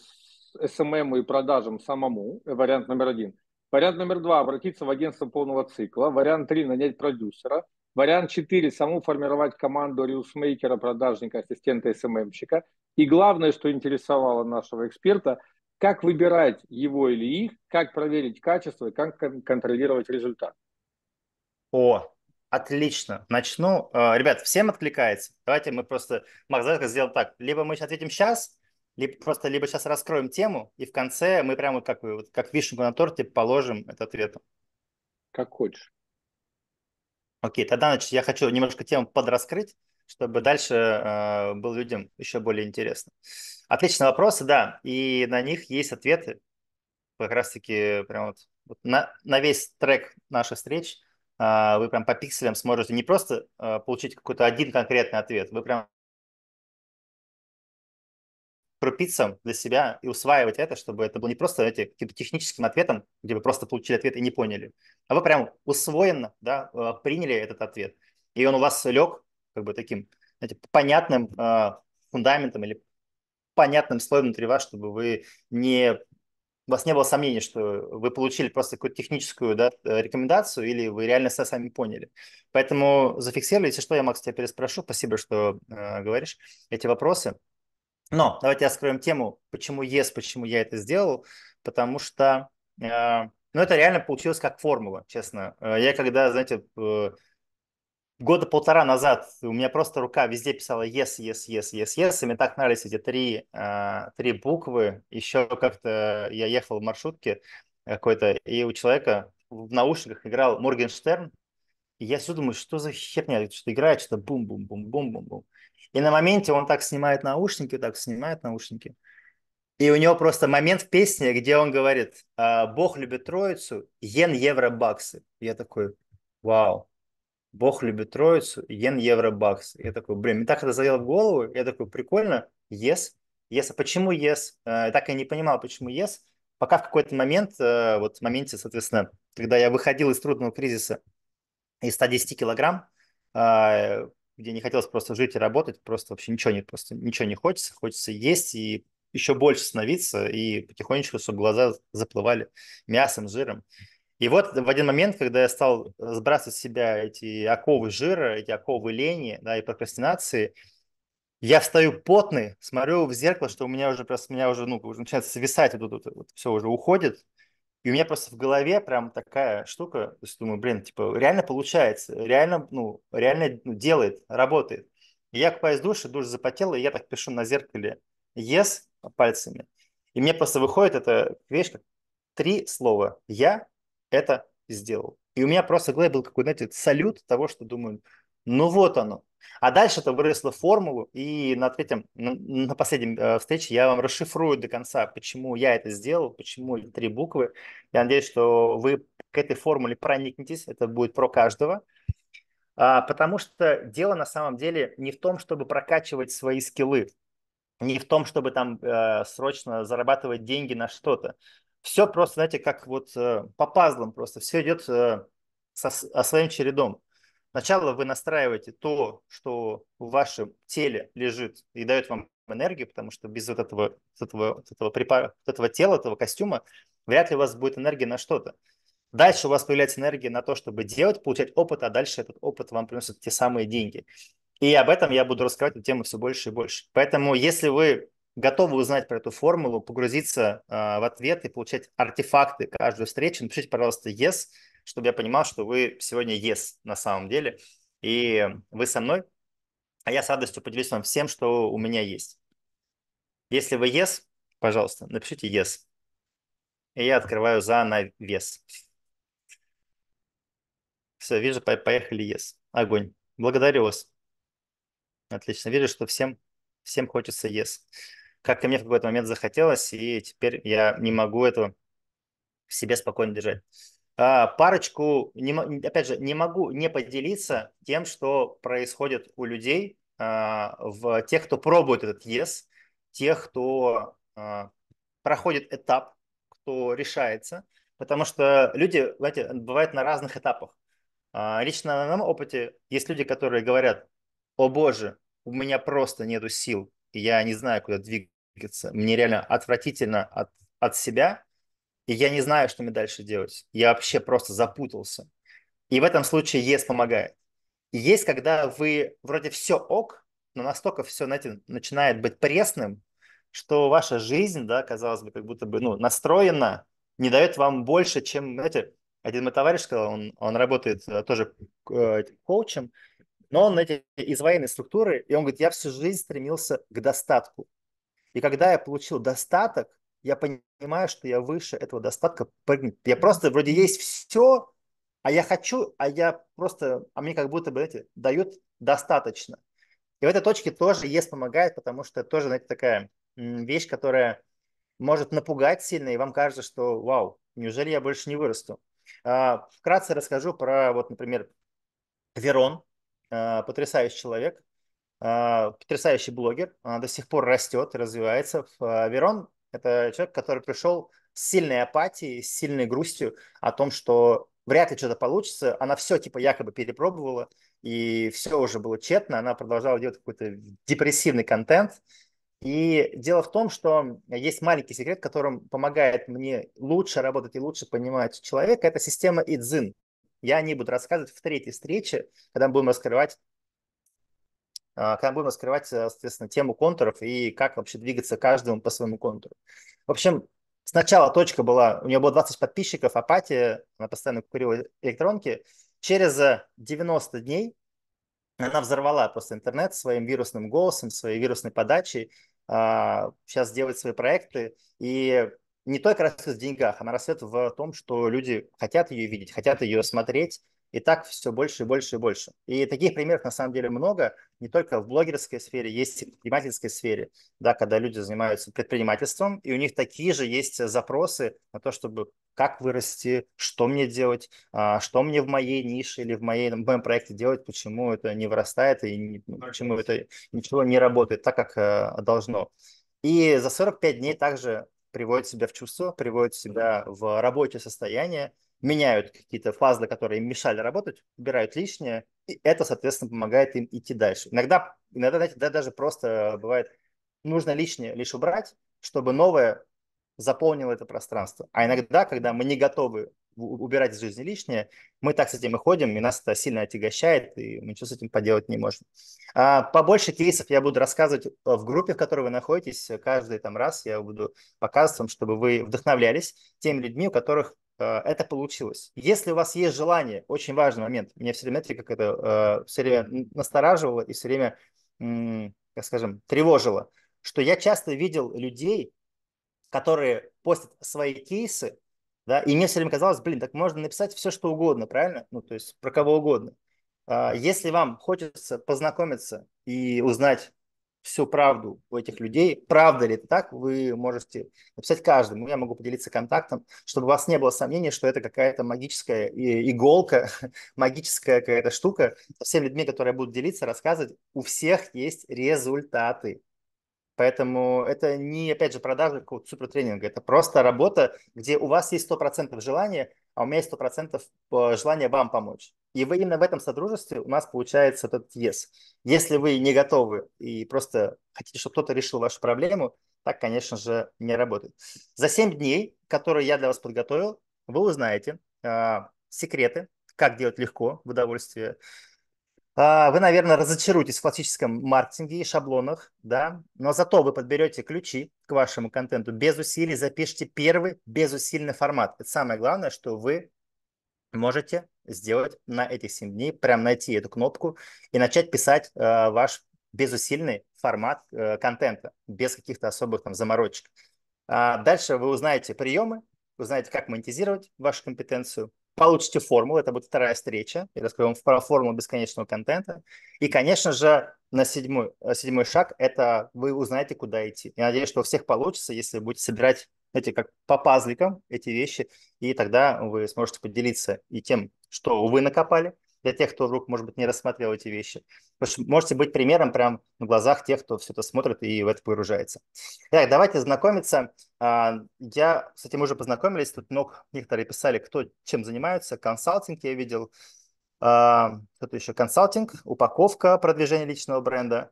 SMM эм эм и продажам самому, э, вариант номер один – Вариант номер два – обратиться в агентство полного цикла. Вариант три – нанять продюсера. Вариант четыре – саму формировать команду риусмейкера, продажника, ассистента, СММщика. И главное, что интересовало нашего эксперта, как выбирать его или их, как проверить качество и как контролировать результат. О, отлично. Начну. Э, ребят, всем откликается. Давайте мы просто, Макс, сделаем так. Либо мы ответим сейчас, либо просто либо сейчас раскроем тему, и в конце мы прямо как, вот, как вишенку на торте положим этот ответ. Как хочешь. Окей, тогда значит, я хочу немножко тему подраскрыть, чтобы дальше э, было людям еще более интересно. Отличные вопросы, да, и на них есть ответы. Как раз-таки прям вот, вот на, на весь трек нашей встречи э, вы прям по пикселям сможете не просто э, получить какой-то один конкретный ответ, вы прям крупицам для себя и усваивать это, чтобы это было не просто эти, каким-то техническим ответом, где вы просто получили ответ и не поняли, а вы прям усвоенно да, э, приняли этот ответ. И он у вас лег как бы таким знаете, понятным э, фундаментом или понятным слоем внутри вас, чтобы вы не у вас не было сомнений, что вы получили просто какую-то техническую да, э, рекомендацию или вы реально себя сами поняли. Поэтому зафиксировали. Если что, я, Макс, тебя переспрошу. Спасибо, что э, говоришь эти вопросы. Но давайте раскроем тему, почему ЕС, yes, почему я это сделал, потому что, э, ну, это реально получилось как формула, честно. Э, я когда, знаете, э, года полтора назад у меня просто рука везде писала yes, yes, yes, yes, yes, и мне так нравились эти три, э, три буквы. Еще как-то я ехал в маршрутке э, какой-то, и у человека в наушниках играл Моргенштерн, и я все думаю, что за херня, что играет, что то бум-бум-бум-бум-бум-бум. И на моменте он так снимает наушники, так снимает наушники. И у него просто момент в песне, где он говорит, «А, Бог любит троицу, йен, евро, баксы. Я такой, вау, Бог любит троицу, йен, евро, баксы. Я такой, блин, мне так это заело в голову. Я такой, прикольно, yes, yes. А почему yes? «А, я так и не понимал, почему yes. Пока в какой-то момент, э, вот в моменте, соответственно, когда я выходил из трудного кризиса из 110 килограмм, а, где не хотелось просто жить и работать, просто вообще ничего не, просто ничего не хочется, хочется есть и еще больше становиться, и потихонечку, чтобы глаза заплывали мясом, жиром. И вот в один момент, когда я стал сбрасывать с себя эти оковы жира, эти оковы лени да, и прокрастинации, я встаю потный, смотрю в зеркало, что у меня уже просто, меня уже, ну, начинает свисать, вот, вот, вот, все уже уходит, и у меня просто в голове прям такая штука, то есть думаю, блин, типа, реально получается, реально, ну, реально ну, делает, работает. И я купаюсь в душе, душ запотел, и я так пишу на зеркале yes пальцами. И мне просто выходит эта вещь, как три слова. Я это сделал. И у меня просто в голове был какой-то, знаете, салют того, что думаю, ну вот оно. А дальше это выросло формулу, и на третьем, на последнем э, встрече я вам расшифрую до конца, почему я это сделал, почему три буквы. Я надеюсь, что вы к этой формуле проникнетесь, это будет про каждого. А, потому что дело на самом деле не в том, чтобы прокачивать свои скиллы, не в том, чтобы там э, срочно зарабатывать деньги на что-то. Все просто, знаете, как вот э, по пазлам просто, все идет э, со, со своим чередом. Сначала вы настраиваете то, что в вашем теле лежит и дает вам энергию, потому что без вот этого, этого, этого, припара, этого тела, этого костюма вряд ли у вас будет энергия на что-то. Дальше у вас появляется энергия на то, чтобы делать, получать опыт, а дальше этот опыт вам приносит те самые деньги. И об этом я буду раскрывать эту тему все больше и больше. Поэтому, если вы готовы узнать про эту формулу, погрузиться э, в ответ и получать артефакты каждую встречу, напишите, пожалуйста, yes – чтобы я понимал, что вы сегодня yes на самом деле, и вы со мной, а я с радостью поделюсь вам всем, что у меня есть. Если вы yes, пожалуйста, напишите yes. И я открываю за навес. Все, вижу, поехали yes. Огонь. Благодарю вас. Отлично. Вижу, что всем, всем хочется yes. Как и мне в какой-то момент захотелось, и теперь я не могу этого в себе спокойно держать. А, парочку, опять же, не могу не поделиться тем, что происходит у людей, а, в тех, кто пробует этот ЕС, тех, кто а, проходит этап, кто решается, потому что люди, знаете, бывают на разных этапах. Лично на моем опыте есть люди, которые говорят, о боже, у меня просто нету сил, я не знаю, куда двигаться, мне реально отвратительно от, от себя, и я не знаю, что мне дальше делать. Я вообще просто запутался. И в этом случае ЕС помогает. есть, когда вы вроде все ок, но настолько все, знаете, начинает быть пресным, что ваша жизнь, да, казалось бы, как будто бы, ну, настроена, не дает вам больше, чем, знаете, один мой товарищ сказал, он, он работает э, тоже э, коучем, но он эти, из военной структуры, и он говорит, я всю жизнь стремился к достатку. И когда я получил достаток, я понимаю, что я выше этого достатка. Я просто вроде есть все, а я хочу, а я просто, а мне как будто бы эти дают достаточно. И в этой точке тоже есть помогает, потому что это тоже, знаете, такая вещь, которая может напугать сильно, и вам кажется, что вау, неужели я больше не вырасту? А, вкратце расскажу про, вот, например, Верон, а, потрясающий человек, а, потрясающий блогер, она до сих пор растет, развивается. Верон это человек, который пришел с сильной апатией, с сильной грустью о том, что вряд ли что-то получится. Она все типа якобы перепробовала, и все уже было тщетно. Она продолжала делать какой-то депрессивный контент. И дело в том, что есть маленький секрет, которым помогает мне лучше работать и лучше понимать человека. Это система Идзин. Я не буду рассказывать в третьей встрече, когда мы будем раскрывать а, когда будем раскрывать, соответственно, тему контуров и как вообще двигаться каждому по своему контуру. В общем, сначала точка была, у нее было 20 подписчиков, апатия, она постоянно курила электронки. Через 90 э, дней она взорвала просто интернет своим вирусным голосом, своей вирусной подачей. Сейчас а, делает свои проекты. И не только растет в деньгах, она растет в том, что люди хотят ее видеть, хотят ее смотреть, и так все больше и больше и больше. И таких примеров на самом деле много, не только в блогерской сфере, есть и в предпринимательской сфере, да, когда люди занимаются предпринимательством, и у них такие же есть запросы на то, чтобы как вырасти, что мне делать, а, что мне в моей нише или в, моей, в моем проекте делать, почему это не вырастает и не, ну, почему это ничего не работает так, как э, должно. И за 45 дней также приводит себя в чувство, приводит себя в рабочее состояние, меняют какие-то фазы, которые им мешали работать, убирают лишнее, и это, соответственно, помогает им идти дальше. Иногда, иногда знаете, да, даже просто бывает, нужно лишнее лишь убрать, чтобы новое заполнило это пространство. А иногда, когда мы не готовы убирать из жизни лишнее, мы так с этим и ходим, и нас это сильно отягощает, и мы ничего с этим поделать не можем. А, побольше кейсов я буду рассказывать э, в группе, в которой вы находитесь. Каждый там раз я буду показывать вам, чтобы вы вдохновлялись теми людьми, у которых Э, это получилось. Если у вас есть желание, очень важный момент, меня все время как это э, все время настораживало и все время, как скажем, тревожило, что я часто видел людей, которые постят свои кейсы, да, и мне все время казалось, блин, так можно написать все, что угодно, правильно? Ну, то есть про кого угодно. А если вам хочется познакомиться и узнать всю правду у этих людей. Правда ли это так, вы можете написать каждому. Я могу поделиться контактом, чтобы у вас не было сомнений, что это какая-то магическая иголка, магическая какая-то штука. Со всеми людьми, которые будут делиться, рассказывать, у всех есть результаты. Поэтому это не, опять же, продажа какого-то супертренинга, это просто работа, где у вас есть 100% желания, а у меня есть 100% э, желание вам помочь. И вы именно в этом сотрудничестве у нас получается вот этот yes. Если вы не готовы и просто хотите, чтобы кто-то решил вашу проблему, так, конечно же, не работает. За 7 дней, которые я для вас подготовил, вы узнаете э, секреты, как делать легко, в удовольствии. А, вы, наверное, разочаруетесь в классическом маркетинге и шаблонах, да, но зато вы подберете ключи к вашему контенту без усилий, запишите первый безусильный формат. Это самое главное, что вы можете сделать на этих 7 дней, прям найти эту кнопку и начать писать э, ваш безусильный формат э, контента, без каких-то особых там заморочек. А дальше вы узнаете приемы, узнаете, как монетизировать вашу компетенцию, получите формулу, это будет вторая встреча, я расскажу вам про формулу бесконечного контента. И, конечно же, на седьмой, э, седьмой шаг – это вы узнаете, куда идти. Я надеюсь, что у всех получится, если вы будете собирать эти как по пазликам эти вещи, и тогда вы сможете поделиться и тем, что вы накопали, для тех, кто вдруг, может быть, не рассматривал эти вещи. Потому можете быть примером прям на глазах тех, кто все это смотрит и в это погружается. Итак, давайте знакомиться. А, я кстати, мы уже познакомились, тут много некоторые писали, кто чем занимается. Консалтинг я видел. А, кто-то еще консалтинг, упаковка продвижения личного бренда.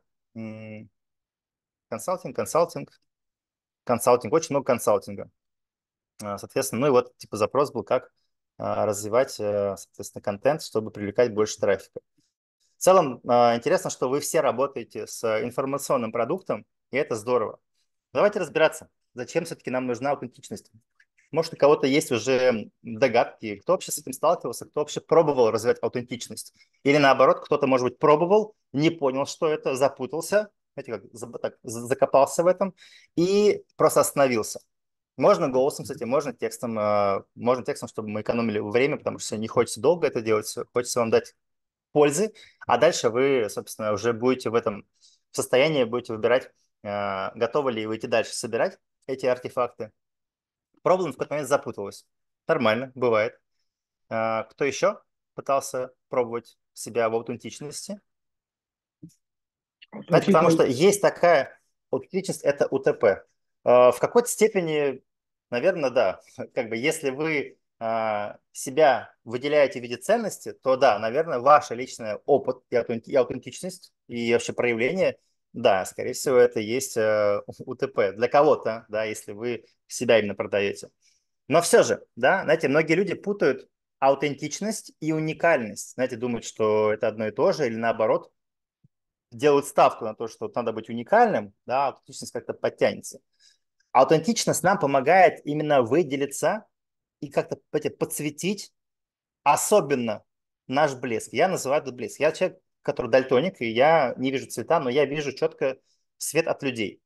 Консалтинг, консалтинг, консалтинг. Очень много консалтинга. А, соответственно, ну и вот типа запрос был, как а, развивать, э, соответственно, контент, чтобы привлекать больше трафика. В целом, а, интересно, что вы все работаете с информационным продуктом, и это здорово. Давайте разбираться, зачем все-таки нам нужна аутентичность. Может, у кого-то есть уже догадки, кто вообще с этим сталкивался, кто вообще пробовал развивать аутентичность. Или наоборот, кто-то, может быть, пробовал, не понял, что это, запутался, знаете, как так, закопался в этом и просто остановился. Можно голосом, кстати, можно текстом, э, можно текстом, чтобы мы экономили время, потому что не хочется долго это делать, хочется вам дать пользы, а дальше вы, собственно, уже будете в этом состоянии, будете выбирать, э, готовы ли вы идти дальше собирать эти артефакты. Проблем в какой-то момент запуталась. Нормально, бывает. Э, кто еще пытался пробовать себя в аутентичности? Знаете, потому что есть такая аутентичность, это УТП. А, в какой-то степени, наверное, да. Как бы если вы а, себя выделяете в виде ценности, то да, наверное, ваш личный опыт и аутентичность и вообще проявление, да, скорее всего, это есть э, УТП для кого-то, да, если вы себя именно продаете. Но все же, да, знаете, многие люди путают аутентичность и уникальность. Знаете, думают, что это одно и то же, или наоборот, делают ставку на то, что надо быть уникальным, да, а аутентичность как-то подтянется. Аутентичность нам помогает именно выделиться и как-то подсветить особенно наш блеск. Я называю этот блеск. Я человек, который дальтоник, и я не вижу цвета, но я вижу четко свет от людей.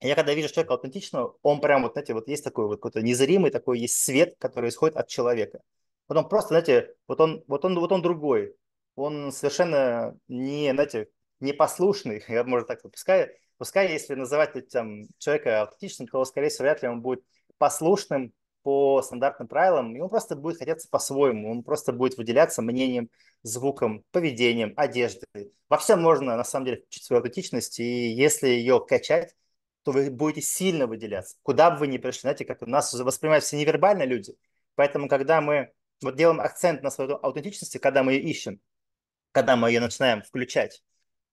Я когда вижу человека аутентичного, он прям вот, знаете, вот есть такой вот какой-то незримый такой есть свет, который исходит от человека. Вот он просто, знаете, вот он, вот он, вот он другой. Он совершенно не, знаете, непослушный, я, может, так выпускаю, Пускай, если называть там, человека аутентичным, то, скорее всего, вряд ли он будет послушным по стандартным правилам, ему просто будет хотеться по-своему, он просто будет выделяться мнением, звуком, поведением, одеждой. Во всем можно, на самом деле, включить свою аутентичность, и если ее качать, то вы будете сильно выделяться. Куда бы вы ни пришли, знаете, как у нас воспринимают все невербально люди. Поэтому, когда мы вот делаем акцент на свою аутентичность, когда мы ее ищем, когда мы ее начинаем включать,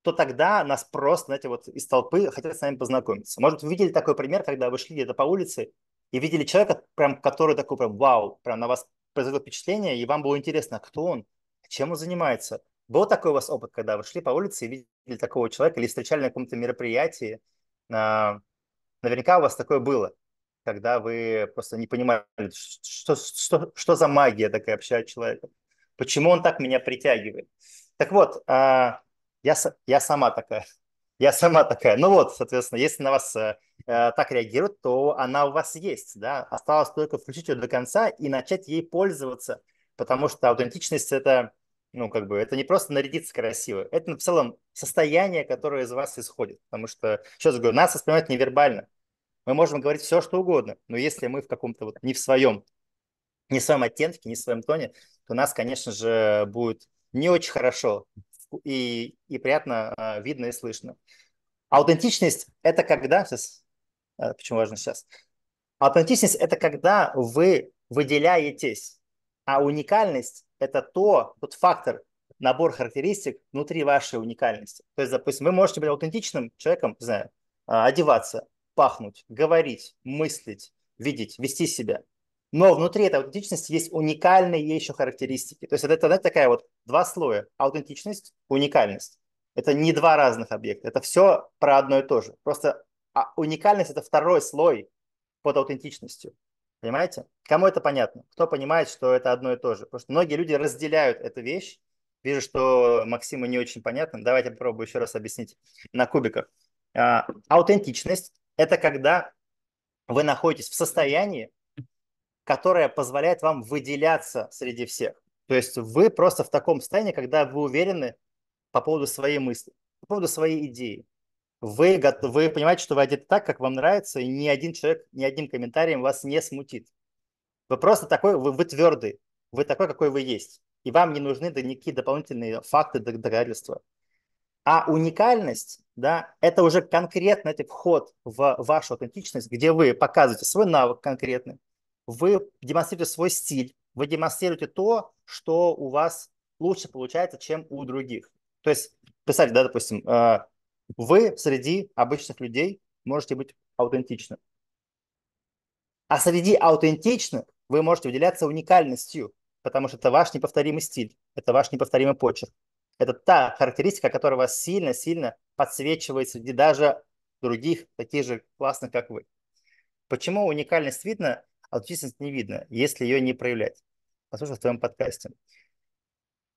то тогда нас просто, знаете, вот из толпы хотят с нами познакомиться. Может, вы видели такой пример, когда вы шли где-то по улице и видели человека, прям, который такой прям вау, прям на вас произвело впечатление, и вам было интересно, а кто он, а чем он занимается. Был такой у вас опыт, когда вы шли по улице и видели такого человека или встречали на каком-то мероприятии? А, наверняка у вас такое было, когда вы просто не понимали, что, что, что за магия такая общает человека, почему он так меня притягивает. Так вот, я, я сама такая. Я сама такая. Ну вот, соответственно, если на вас э, э так реагирует, то она у вас есть, да. Осталось только включить ее до конца и начать ей пользоваться, потому что аутентичность это, ну как бы, это не просто нарядиться красиво, это в целом состояние, которое из вас исходит, потому что еще раз говорю, нас воспринимают невербально. Мы можем говорить все, что угодно, но если мы в каком-то вот не в своем, не в своем оттенке, не в своем тоне, то нас, конечно же, будет не очень хорошо и, и приятно э, видно и слышно. Аутентичность – это когда… Сейчас, э, почему важно сейчас? Аутентичность – это когда вы выделяетесь, а уникальность – это то, тот фактор, набор характеристик внутри вашей уникальности. То есть, допустим, вы можете быть аутентичным человеком, не знаю, а, одеваться, пахнуть, говорить, мыслить, видеть, вести себя – но внутри этой аутентичности есть уникальные еще характеристики. То есть это, это такая вот два слоя. Аутентичность, уникальность. Это не два разных объекта. Это все про одно и то же. Просто а уникальность – это второй слой под аутентичностью. Понимаете? Кому это понятно? Кто понимает, что это одно и то же? Потому что многие люди разделяют эту вещь. Вижу, что Максиму не очень понятно. Давайте попробую еще раз объяснить на кубиках. А, аутентичность – это когда вы находитесь в состоянии, которая позволяет вам выделяться среди всех. То есть вы просто в таком состоянии, когда вы уверены по поводу своей мысли, по поводу своей идеи. Вы, вы понимаете, что вы одеты так, как вам нравится, и ни один человек, ни одним комментарием вас не смутит. Вы просто такой, вы, вы твердый, вы такой, какой вы есть. И вам не нужны никакие дополнительные факты, доказательства. А уникальность, да, это уже конкретно этот вход в вашу аутентичность, где вы показываете свой навык конкретный, вы демонстрируете свой стиль, вы демонстрируете то, что у вас лучше получается, чем у других. То есть, представьте, да, допустим, э, вы среди обычных людей можете быть аутентичным. А среди аутентичных вы можете выделяться уникальностью, потому что это ваш неповторимый стиль, это ваш неповторимый почерк. Это та характеристика, которая вас сильно-сильно подсвечивает среди даже других, таких же классных, как вы. Почему уникальность видна? аутентичность не видно, если ее не проявлять. Послушай в твоем подкасте.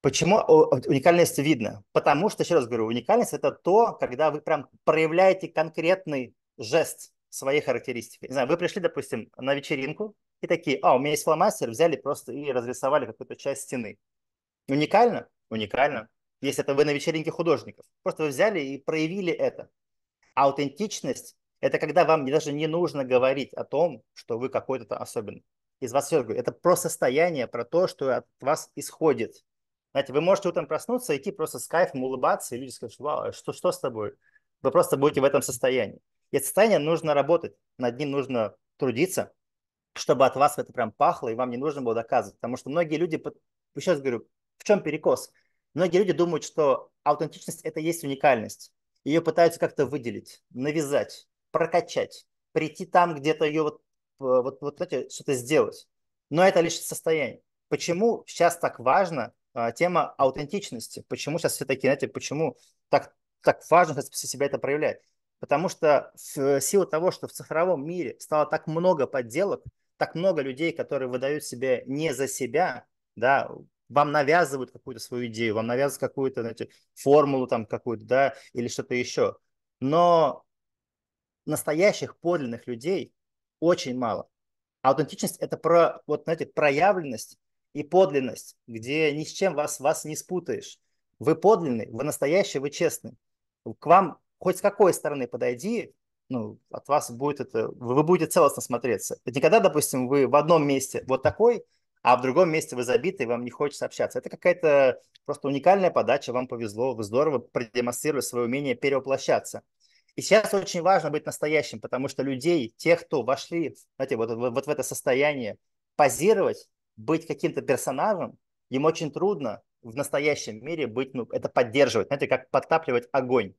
Почему уникальность видно? Потому что, еще раз говорю, уникальность – это то, когда вы прям проявляете конкретный жест своей характеристики. Не знаю, вы пришли, допустим, на вечеринку и такие, а, у меня есть фломастер, взяли просто и разрисовали какую-то часть стены. Уникально? Уникально. Если это вы на вечеринке художников. Просто вы взяли и проявили это. Аутентичность это когда вам даже не нужно говорить о том, что вы какой-то особенный. Из вас все говорю. Это про состояние, про то, что от вас исходит. Знаете, вы можете утром проснуться, идти просто с кайфом, улыбаться, и люди скажут, вау, а что, что с тобой? Вы просто будете в этом состоянии. И это состояние нужно работать, над ним нужно трудиться, чтобы от вас это прям пахло, и вам не нужно было доказывать. Потому что многие люди, еще раз говорю, в чем перекос? Многие люди думают, что аутентичность – это есть уникальность. Ее пытаются как-то выделить, навязать прокачать, прийти там где-то ее вот, э, вот, вот знаете, что-то сделать. Но это лишь состояние. Почему сейчас так важно а, тема аутентичности? Почему сейчас все такие, знаете, почему так, так важно сейчас себя это проявлять? Потому что в силу того, что в цифровом мире стало так много подделок, так много людей, которые выдают себя не за себя, да, вам навязывают какую-то свою идею, вам навязывают какую-то знаете, формулу там какую-то, да, или что-то еще. Но настоящих, подлинных людей очень мало. А аутентичность – это про, вот, знаете, проявленность и подлинность, где ни с чем вас, вас не спутаешь. Вы подлинный, вы настоящий, вы честный. К вам хоть с какой стороны подойди, ну, от вас будет это, вы будете целостно смотреться. Это никогда, допустим, вы в одном месте вот такой, а в другом месте вы забиты, и вам не хочется общаться. Это какая-то просто уникальная подача, вам повезло, вы здорово продемонстрировали свое умение перевоплощаться. И сейчас очень важно быть настоящим, потому что людей, тех, кто вошли знаете, вот, вот в это состояние, позировать, быть каким-то персонажем, им очень трудно в настоящем мире быть, ну, это поддерживать, знаете, как подтапливать огонь.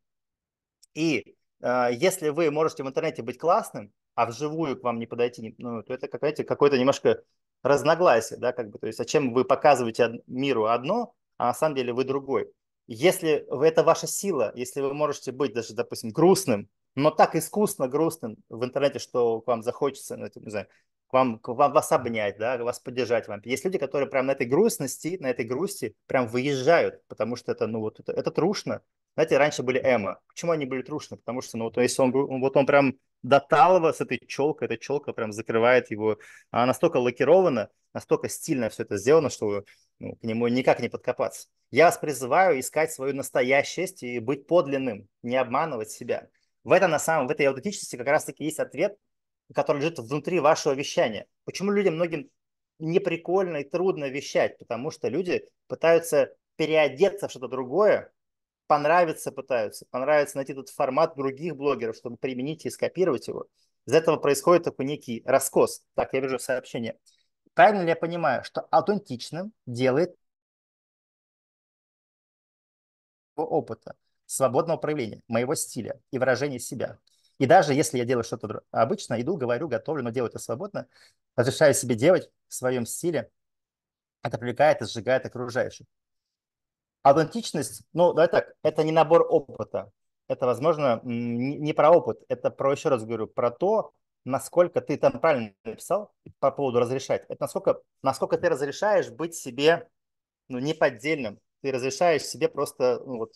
И э, если вы можете в интернете быть классным, а вживую к вам не подойти, ну, то это какое знаете, какое-то немножко разногласие, да, как бы, то есть зачем вы показываете миру одно, а на самом деле вы другой. Если это ваша сила, если вы можете быть даже, допустим, грустным, но так искусно грустным в интернете, что к вам захочется, ну, типа, не знаю, к вам, к вам вас обнять, да, вас поддержать вам. Есть люди, которые прям на этой грустности, на этой грусти прям выезжают, потому что это, ну, вот это, это трушно. Знаете, раньше были эмо. Почему они были трушны? Потому что, ну, вот если он, вот он прям до талого с этой челкой, эта челка прям закрывает его. Она настолько лакирована, настолько стильно все это сделано, что ну, к нему никак не подкопаться. Я вас призываю искать свою настоящесть и быть подлинным, не обманывать себя. В этом на самом, в этой аутентичности как раз-таки есть ответ, который лежит внутри вашего вещания. Почему людям многим неприкольно и трудно вещать? Потому что люди пытаются переодеться в что-то другое, понравиться пытаются, понравится найти этот формат других блогеров, чтобы применить и скопировать его. Из этого происходит такой некий раскос. Так, я вижу сообщение. Правильно ли я понимаю, что аутентичным делает опыта, свободного проявления, моего стиля и выражения себя. И даже если я делаю что-то обычно, иду, говорю, готовлю, но делаю это свободно, разрешаю себе делать в своем стиле, это привлекает и сжигает окружающих. Аутентичность, ну, давай так, это не набор опыта. Это, возможно, не про опыт, это про, еще раз говорю, про то, насколько ты там правильно написал по поводу разрешать. Это насколько, насколько ты разрешаешь быть себе ну, неподдельным, ты разрешаешь себе просто, ну вот,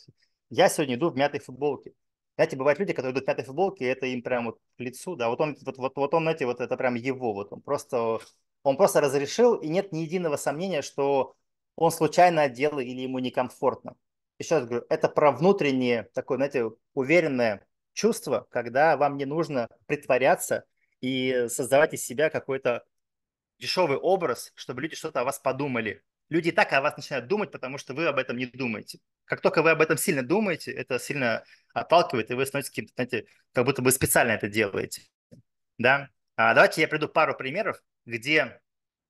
я сегодня иду в мятой футболке. Знаете, бывают люди, которые идут в пятой футболке, и это им прям вот к лицу, да, вот он, вот, вот, вот он, знаете, вот это прям его, вот он просто, он просто разрешил, и нет ни единого сомнения, что он случайно одел или ему некомфортно. Еще раз говорю, это про внутреннее такое, знаете, уверенное чувство, когда вам не нужно притворяться и создавать из себя какой-то дешевый образ, чтобы люди что-то о вас подумали люди так о вас начинают думать, потому что вы об этом не думаете. Как только вы об этом сильно думаете, это сильно отталкивает, и вы становитесь каким-то, знаете, как будто бы специально это делаете. Да? А давайте я приду пару примеров, где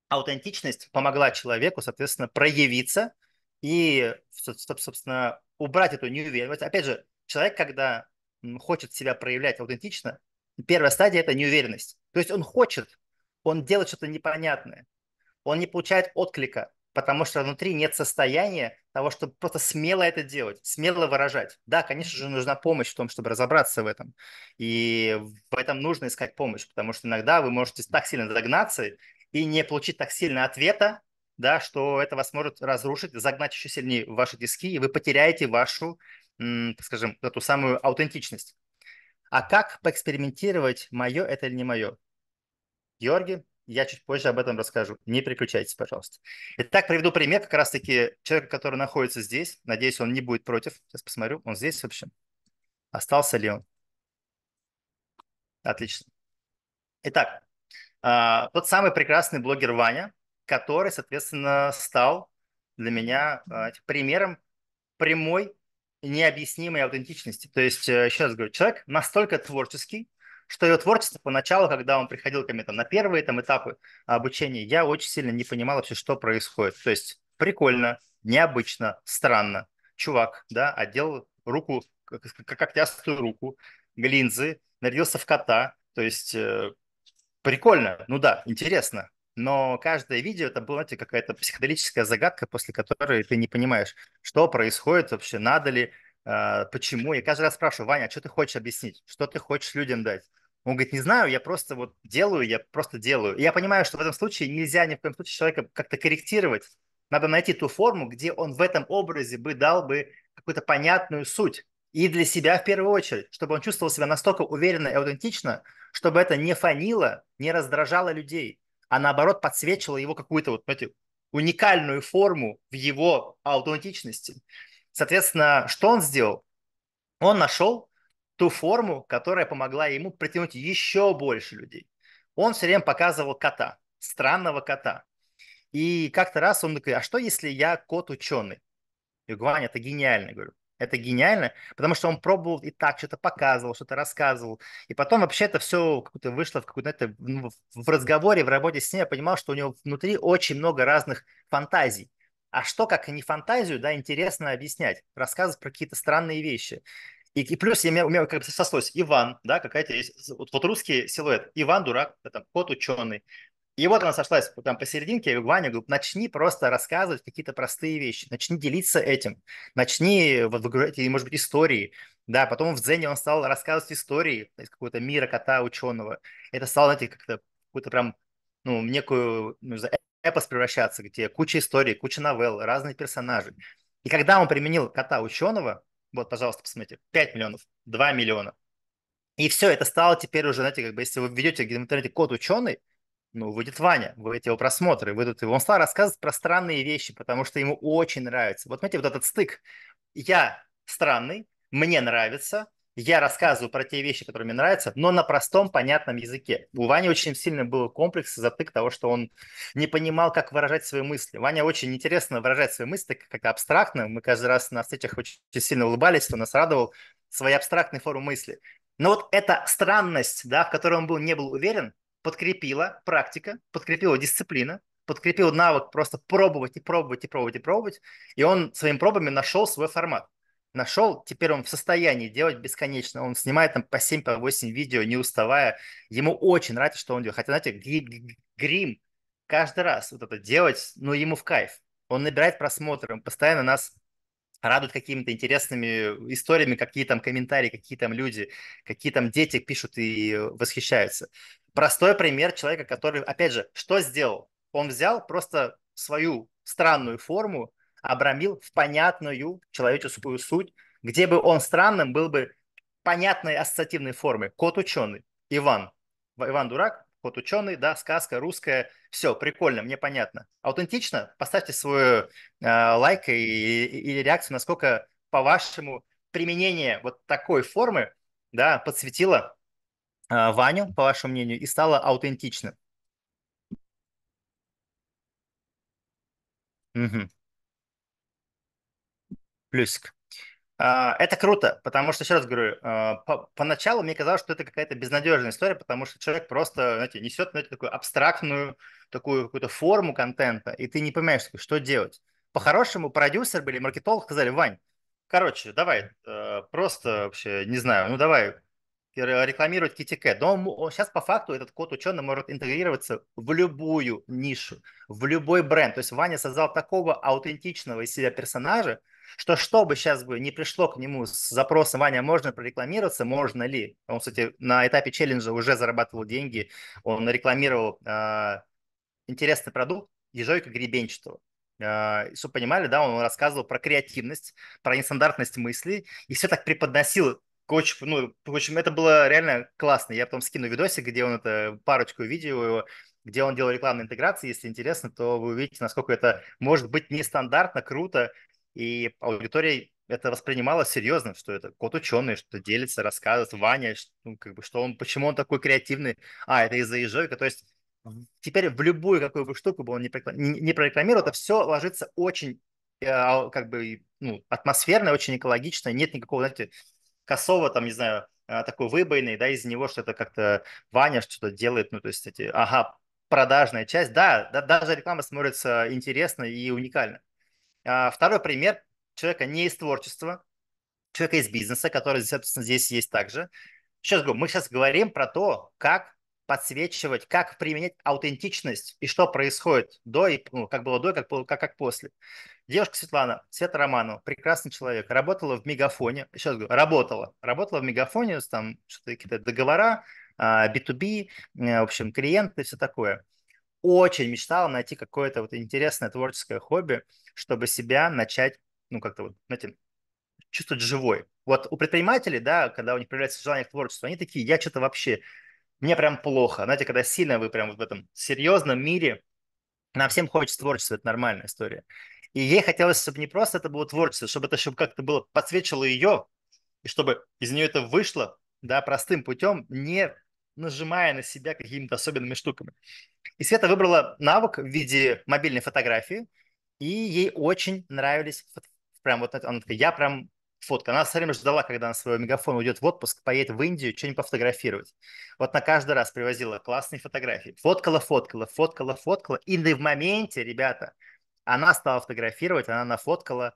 аутентичность помогла человеку, соответственно, проявиться и, собственно, убрать эту неуверенность. Опять же, человек, когда хочет себя проявлять аутентично, первая стадия – это неуверенность. То есть он хочет, он делает что-то непонятное, он не получает отклика, потому что внутри нет состояния того, чтобы просто смело это делать, смело выражать. Да, конечно же, нужна помощь в том, чтобы разобраться в этом. И в этом нужно искать помощь, потому что иногда вы можете так сильно загнаться и не получить так сильно ответа, да, что это вас может разрушить, загнать еще сильнее в ваши диски, и вы потеряете вашу, так скажем, эту самую аутентичность. А как поэкспериментировать, мое это или не мое? Георгий? Я чуть позже об этом расскажу. Не переключайтесь, пожалуйста. Итак, приведу пример как раз-таки человека, который находится здесь. Надеюсь, он не будет против. Сейчас посмотрю, он здесь вообще. Остался ли он? Отлично. Итак, а, тот самый прекрасный блогер Ваня, который, соответственно, стал для меня а, примером прямой необъяснимой аутентичности. То есть, сейчас э, раз говорю, человек настолько творческий, что ее творчество поначалу, когда он приходил ко мне там, на первые там, этапы а, обучения, я очень сильно не понимал вообще, что происходит. То есть прикольно, необычно, странно. Чувак, да, одел руку, как когтястую руку, глинзы, нарядился в кота, то есть э, прикольно, ну да, интересно. Но каждое видео это была знаете, какая-то психоделическая загадка, после которой ты не понимаешь, что происходит вообще, надо ли, а, почему. Я каждый раз спрашиваю, Ваня, а что ты хочешь объяснить? Что ты хочешь людям дать? Он говорит, не знаю, я просто вот делаю, я просто делаю. И я понимаю, что в этом случае нельзя ни в коем случае человека как-то корректировать. Надо найти ту форму, где он в этом образе бы дал бы какую-то понятную суть. И для себя в первую очередь, чтобы он чувствовал себя настолько уверенно и аутентично, чтобы это не фанило, не раздражало людей, а наоборот подсвечивало его какую-то вот, знаете, уникальную форму в его аутентичности. Соответственно, что он сделал? Он нашел ту форму, которая помогла ему притянуть еще больше людей. Он все время показывал кота, странного кота. И как-то раз он такой, а что если я кот-ученый? Я говорю, Ваня, это гениально, я говорю. Это гениально, потому что он пробовал и так что-то показывал, что-то рассказывал. И потом вообще это все как-то вышло в это, в разговоре, в работе с ним. Я понимал, что у него внутри очень много разных фантазий. А что, как и не фантазию, да, интересно объяснять, рассказывать про какие-то странные вещи. И, и плюс я, у меня как бы сослось Иван, да, какая-то есть, вот, вот русский силуэт, Иван дурак, там, кот ученый. И вот она сошлась там посерединке, я говорю, Ваня, говорю, начни просто рассказывать какие-то простые вещи, начни делиться этим, начни, вот вы говорите, может быть, истории, да, потом в Дзене он стал рассказывать истории из какого-то мира кота ученого. Это стало, знаете, как-то какой то прям, ну, некую, ну, эпос превращаться, где куча историй, куча новелл, разные персонажи. И когда он применил кота ученого, вот, пожалуйста, посмотрите, 5 миллионов, 2 миллиона. И все, это стало теперь уже, знаете, как бы, если вы введете в интернете код ученый, ну, выйдет Ваня, выйдет его просмотры, выйдут его. Он стал рассказывать про странные вещи, потому что ему очень нравится. Вот, знаете, вот этот стык. Я странный, мне нравится, я рассказываю про те вещи, которые мне нравятся, но на простом, понятном языке. У Вани очень сильно был комплекс, затык того, что он не понимал, как выражать свои мысли. Ваня очень интересно выражает свои мысли как-то абстрактно. Мы каждый раз на встречах очень сильно улыбались, что нас радовал своей абстрактной формы мысли. Но вот эта странность, да, в которой он был, не был уверен, подкрепила практика, подкрепила дисциплина, подкрепил навык просто пробовать и пробовать и пробовать и пробовать. И он своими пробами нашел свой формат нашел, теперь он в состоянии делать бесконечно, он снимает там по 7, по 8 видео, не уставая, ему очень нравится, что он делает, хотя, знаете, грим каждый раз вот это делать, но ну, ему в кайф, он набирает просмотры, он постоянно нас радует какими-то интересными историями, какие там комментарии, какие там люди, какие там дети пишут и восхищаются. Простой пример человека, который, опять же, что сделал? Он взял просто свою странную форму, обрамил в понятную человеческую суть, где бы он странным был бы понятной ассоциативной формы. Кот ученый, Иван. Иван дурак, кот ученый, да, сказка русская, все, прикольно, мне понятно. Аутентично, поставьте свой э, лайк и, и, и реакцию, насколько, по-вашему, применение вот такой формы, да, подсветило э, Ваню, по вашему мнению, и стало аутентичным. Угу плюсик. А, это круто, потому что, еще раз говорю, а, поначалу мне казалось, что это какая-то безнадежная история, потому что человек просто, знаете, несет знаете, ну, такую абстрактную, такую какую-то форму контента, и ты не понимаешь, что делать. По-хорошему, продюсер были, маркетолог сказали, Вань, короче, давай, э, просто вообще, не знаю, ну давай рекламировать китикет. Но сейчас по факту этот код ученый может интегрироваться в любую нишу, в любой бренд. То есть Ваня создал такого аутентичного из себя персонажа, что что бы сейчас бы не пришло к нему с запросом «Ваня, можно прорекламироваться? Можно ли?». Он, кстати, на этапе челленджа уже зарабатывал деньги, он рекламировал э, интересный продукт «Ежойка Гребенчатого». Э, а, чтобы понимали, да, он рассказывал про креативность, про нестандартность мыслей, и все так преподносил Коч, ну, в общем, это было реально классно. Я потом скину видосик, где он это, парочку видео его, где он делал рекламные интеграции. Если интересно, то вы увидите, насколько это может быть нестандартно, круто и аудитория это воспринимала серьезно, что это кот ученый, что делится, рассказывает, Ваня, ну, как бы, что он, почему он такой креативный, а, это из-за ежика, то есть теперь в любую какую бы штуку бы он не, не прорекламировал, это все ложится очень, э, а, как бы, ну, атмосферно, очень экологично, нет никакого, знаете, косого, там, не знаю, э, такой выбойный, да, из за него, что это как-то Ваня что-то делает, ну, то есть эти, ага, продажная часть, да, да, даже реклама смотрится интересно и уникально. А, второй пример человека не из творчества, человека из бизнеса, который, соответственно, здесь есть также. Сейчас говорю, мы сейчас говорим про то, как подсвечивать, как применять аутентичность и что происходит до и ну, как было до, как, как, как после. Девушка Светлана, Света Романова, прекрасный человек, работала в мегафоне, сейчас говорю, работала, работала в мегафоне, там что-то какие-то договора, B2B, а, э, в общем, клиенты, все такое очень мечтал найти какое-то вот интересное творческое хобби, чтобы себя начать, ну, как-то вот, знаете, чувствовать живой. Вот у предпринимателей, да, когда у них появляется желание к творчеству, они такие, я что-то вообще, мне прям плохо. Знаете, когда сильно вы прям вот в этом серьезном мире, нам всем хочется творчества, это нормальная история. И ей хотелось, чтобы не просто это было творчество, чтобы это чтобы как-то было, подсвечило ее, и чтобы из нее это вышло, да, простым путем, не нажимая на себя какими-то особенными штуками. И Света выбрала навык в виде мобильной фотографии, и ей очень нравились прям вот она такая, я прям фотка. Она все время ждала, когда на своего мегафона уйдет в отпуск, поедет в Индию, что-нибудь пофотографировать. Вот на каждый раз привозила классные фотографии. Фоткала, фоткала, фоткала, фоткала. И в моменте, ребята, она стала фотографировать, она нафоткала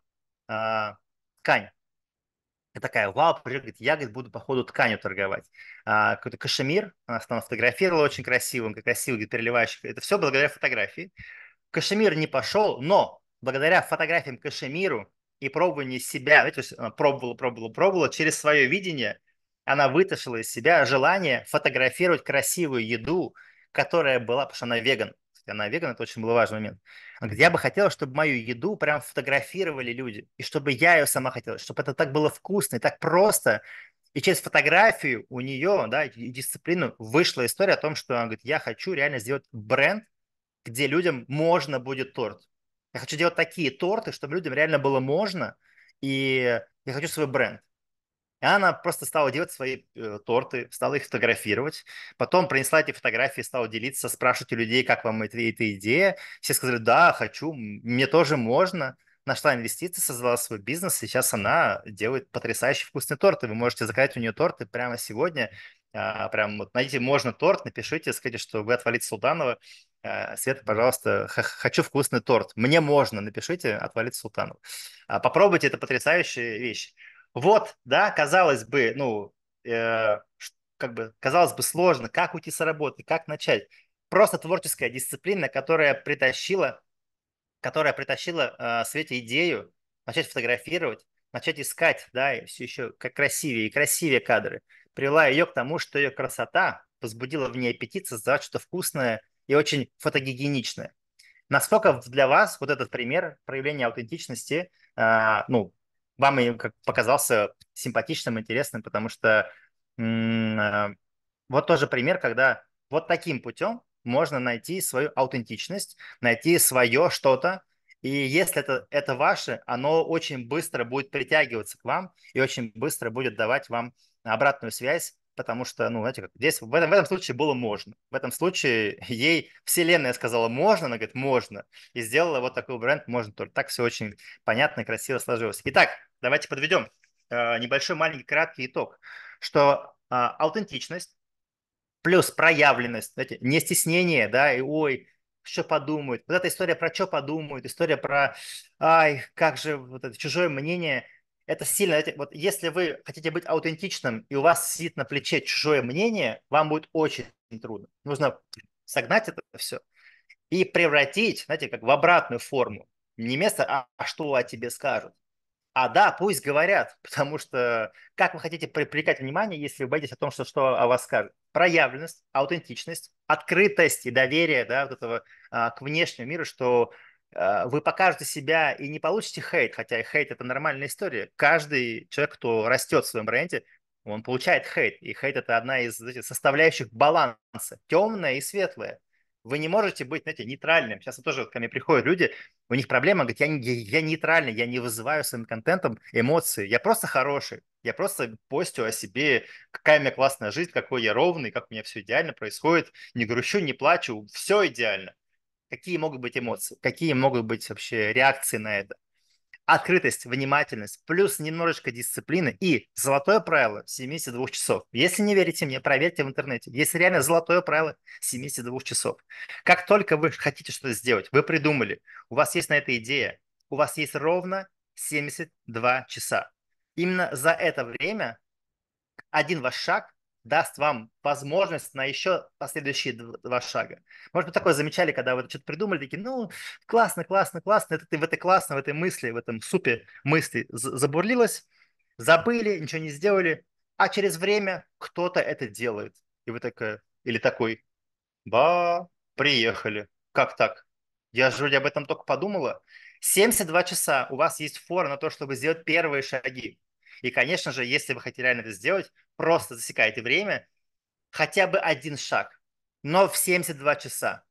э, ткань такая, вау, я, говорит, буду по ходу тканью торговать. А, какой-то кашемир, она там фотографировала очень красивым, красивый, говорит, переливающих. Это все благодаря фотографии. Кашемир не пошел, но благодаря фотографиям кашемиру и пробованию себя, знаете, то есть она пробовала, пробовала, пробовала, через свое видение она вытащила из себя желание фотографировать красивую еду, которая была, потому что она веган, если она веган, это очень был важный момент. Я бы хотела, чтобы мою еду прям фотографировали люди, и чтобы я ее сама хотела, чтобы это так было вкусно и так просто. И через фотографию у нее, да, и дисциплину вышла история о том, что она говорит, я хочу реально сделать бренд, где людям можно будет торт. Я хочу делать такие торты, чтобы людям реально было можно, и я хочу свой бренд. И она просто стала делать свои э, торты, стала их фотографировать. Потом принесла эти фотографии, стала делиться, спрашивать у людей, как вам эта, эта идея. Все сказали, да, хочу, мне тоже можно. Нашла инвестиции, создала свой бизнес, и сейчас она делает потрясающие вкусные торты. Вы можете заказать у нее торты прямо сегодня. А, прям вот найдите «можно торт», напишите, скажите, что вы отвалите Султанова. А, Света, пожалуйста, хочу вкусный торт. Мне можно, напишите, отвалить Султанов. А, попробуйте, это потрясающая вещь. Вот, да, казалось бы, ну, э, как бы, казалось бы, сложно, как уйти с работы, как начать. Просто творческая дисциплина, которая притащила, которая притащила э, Свете идею начать фотографировать, начать искать, да, и все еще как красивее и красивее кадры, привела ее к тому, что ее красота возбудила в ней аппетит создавать что-то вкусное и очень фотогигиеничное. Насколько для вас вот этот пример проявления аутентичности, э, ну, вам и показался симпатичным, интересным, потому что э, вот тоже пример, когда вот таким путем можно найти свою аутентичность, найти свое что-то, и если это, это ваше, оно очень быстро будет притягиваться к вам и очень быстро будет давать вам обратную связь потому что, ну, знаете, как, здесь в этом, в этом случае было можно. В этом случае ей вселенная сказала можно, она говорит можно, и сделала вот такой бренд можно только. Так все очень понятно и красиво сложилось. Итак, давайте подведем э, небольшой маленький краткий итог, что э, аутентичность плюс проявленность, знаете, не стеснение, да, и ой, что подумают. Вот эта история про что подумают, история про, ай, как же вот это чужое мнение – это сильно, вот если вы хотите быть аутентичным, и у вас сидит на плече чужое мнение, вам будет очень трудно. Нужно согнать это все и превратить, знаете, как в обратную форму. Не место, а, а что о тебе скажут. А да, пусть говорят, потому что как вы хотите привлекать внимание, если вы боитесь о том, что, что о вас скажут? Проявленность, аутентичность, открытость и доверие да, вот этого, а, к внешнему миру, что а, вы покажете себя и не получите хейт, хотя и хейт это нормальная история. Каждый человек, кто растет в своем бренде, он получает хейт. И хейт это одна из знаете, составляющих баланса, темная и светлая. Вы не можете быть, знаете, нейтральным. Сейчас тоже ко мне приходят люди, у них проблема, говорят, я, я нейтральный, я не вызываю своим контентом эмоции, я просто хороший, я просто постю о себе, какая у меня классная жизнь, какой я ровный, как у меня все идеально происходит, не грущу, не плачу, все идеально. Какие могут быть эмоции? Какие могут быть вообще реакции на это? Открытость, внимательность, плюс немножечко дисциплины и золотое правило 72 часов. Если не верите мне, проверьте в интернете. Если реально золотое правило 72 часов. Как только вы хотите что-то сделать, вы придумали, у вас есть на это идея, у вас есть ровно 72 часа. Именно за это время один ваш шаг даст вам возможность на еще последующие два шага. Может быть, такое замечали, когда вы что-то придумали, такие, ну, классно, классно, классно, это ты в этой классно, в этой мысли, в этом супе мысли забурлилось, забыли, ничего не сделали, а через время кто-то это делает. И вы такая, или такой, ба, приехали. Как так? Я же вроде об этом только подумала. 72 часа у вас есть фора на то, чтобы сделать первые шаги. И, конечно же, если вы хотите реально это сделать, просто засекайте время, хотя бы один шаг, но в 72 часа.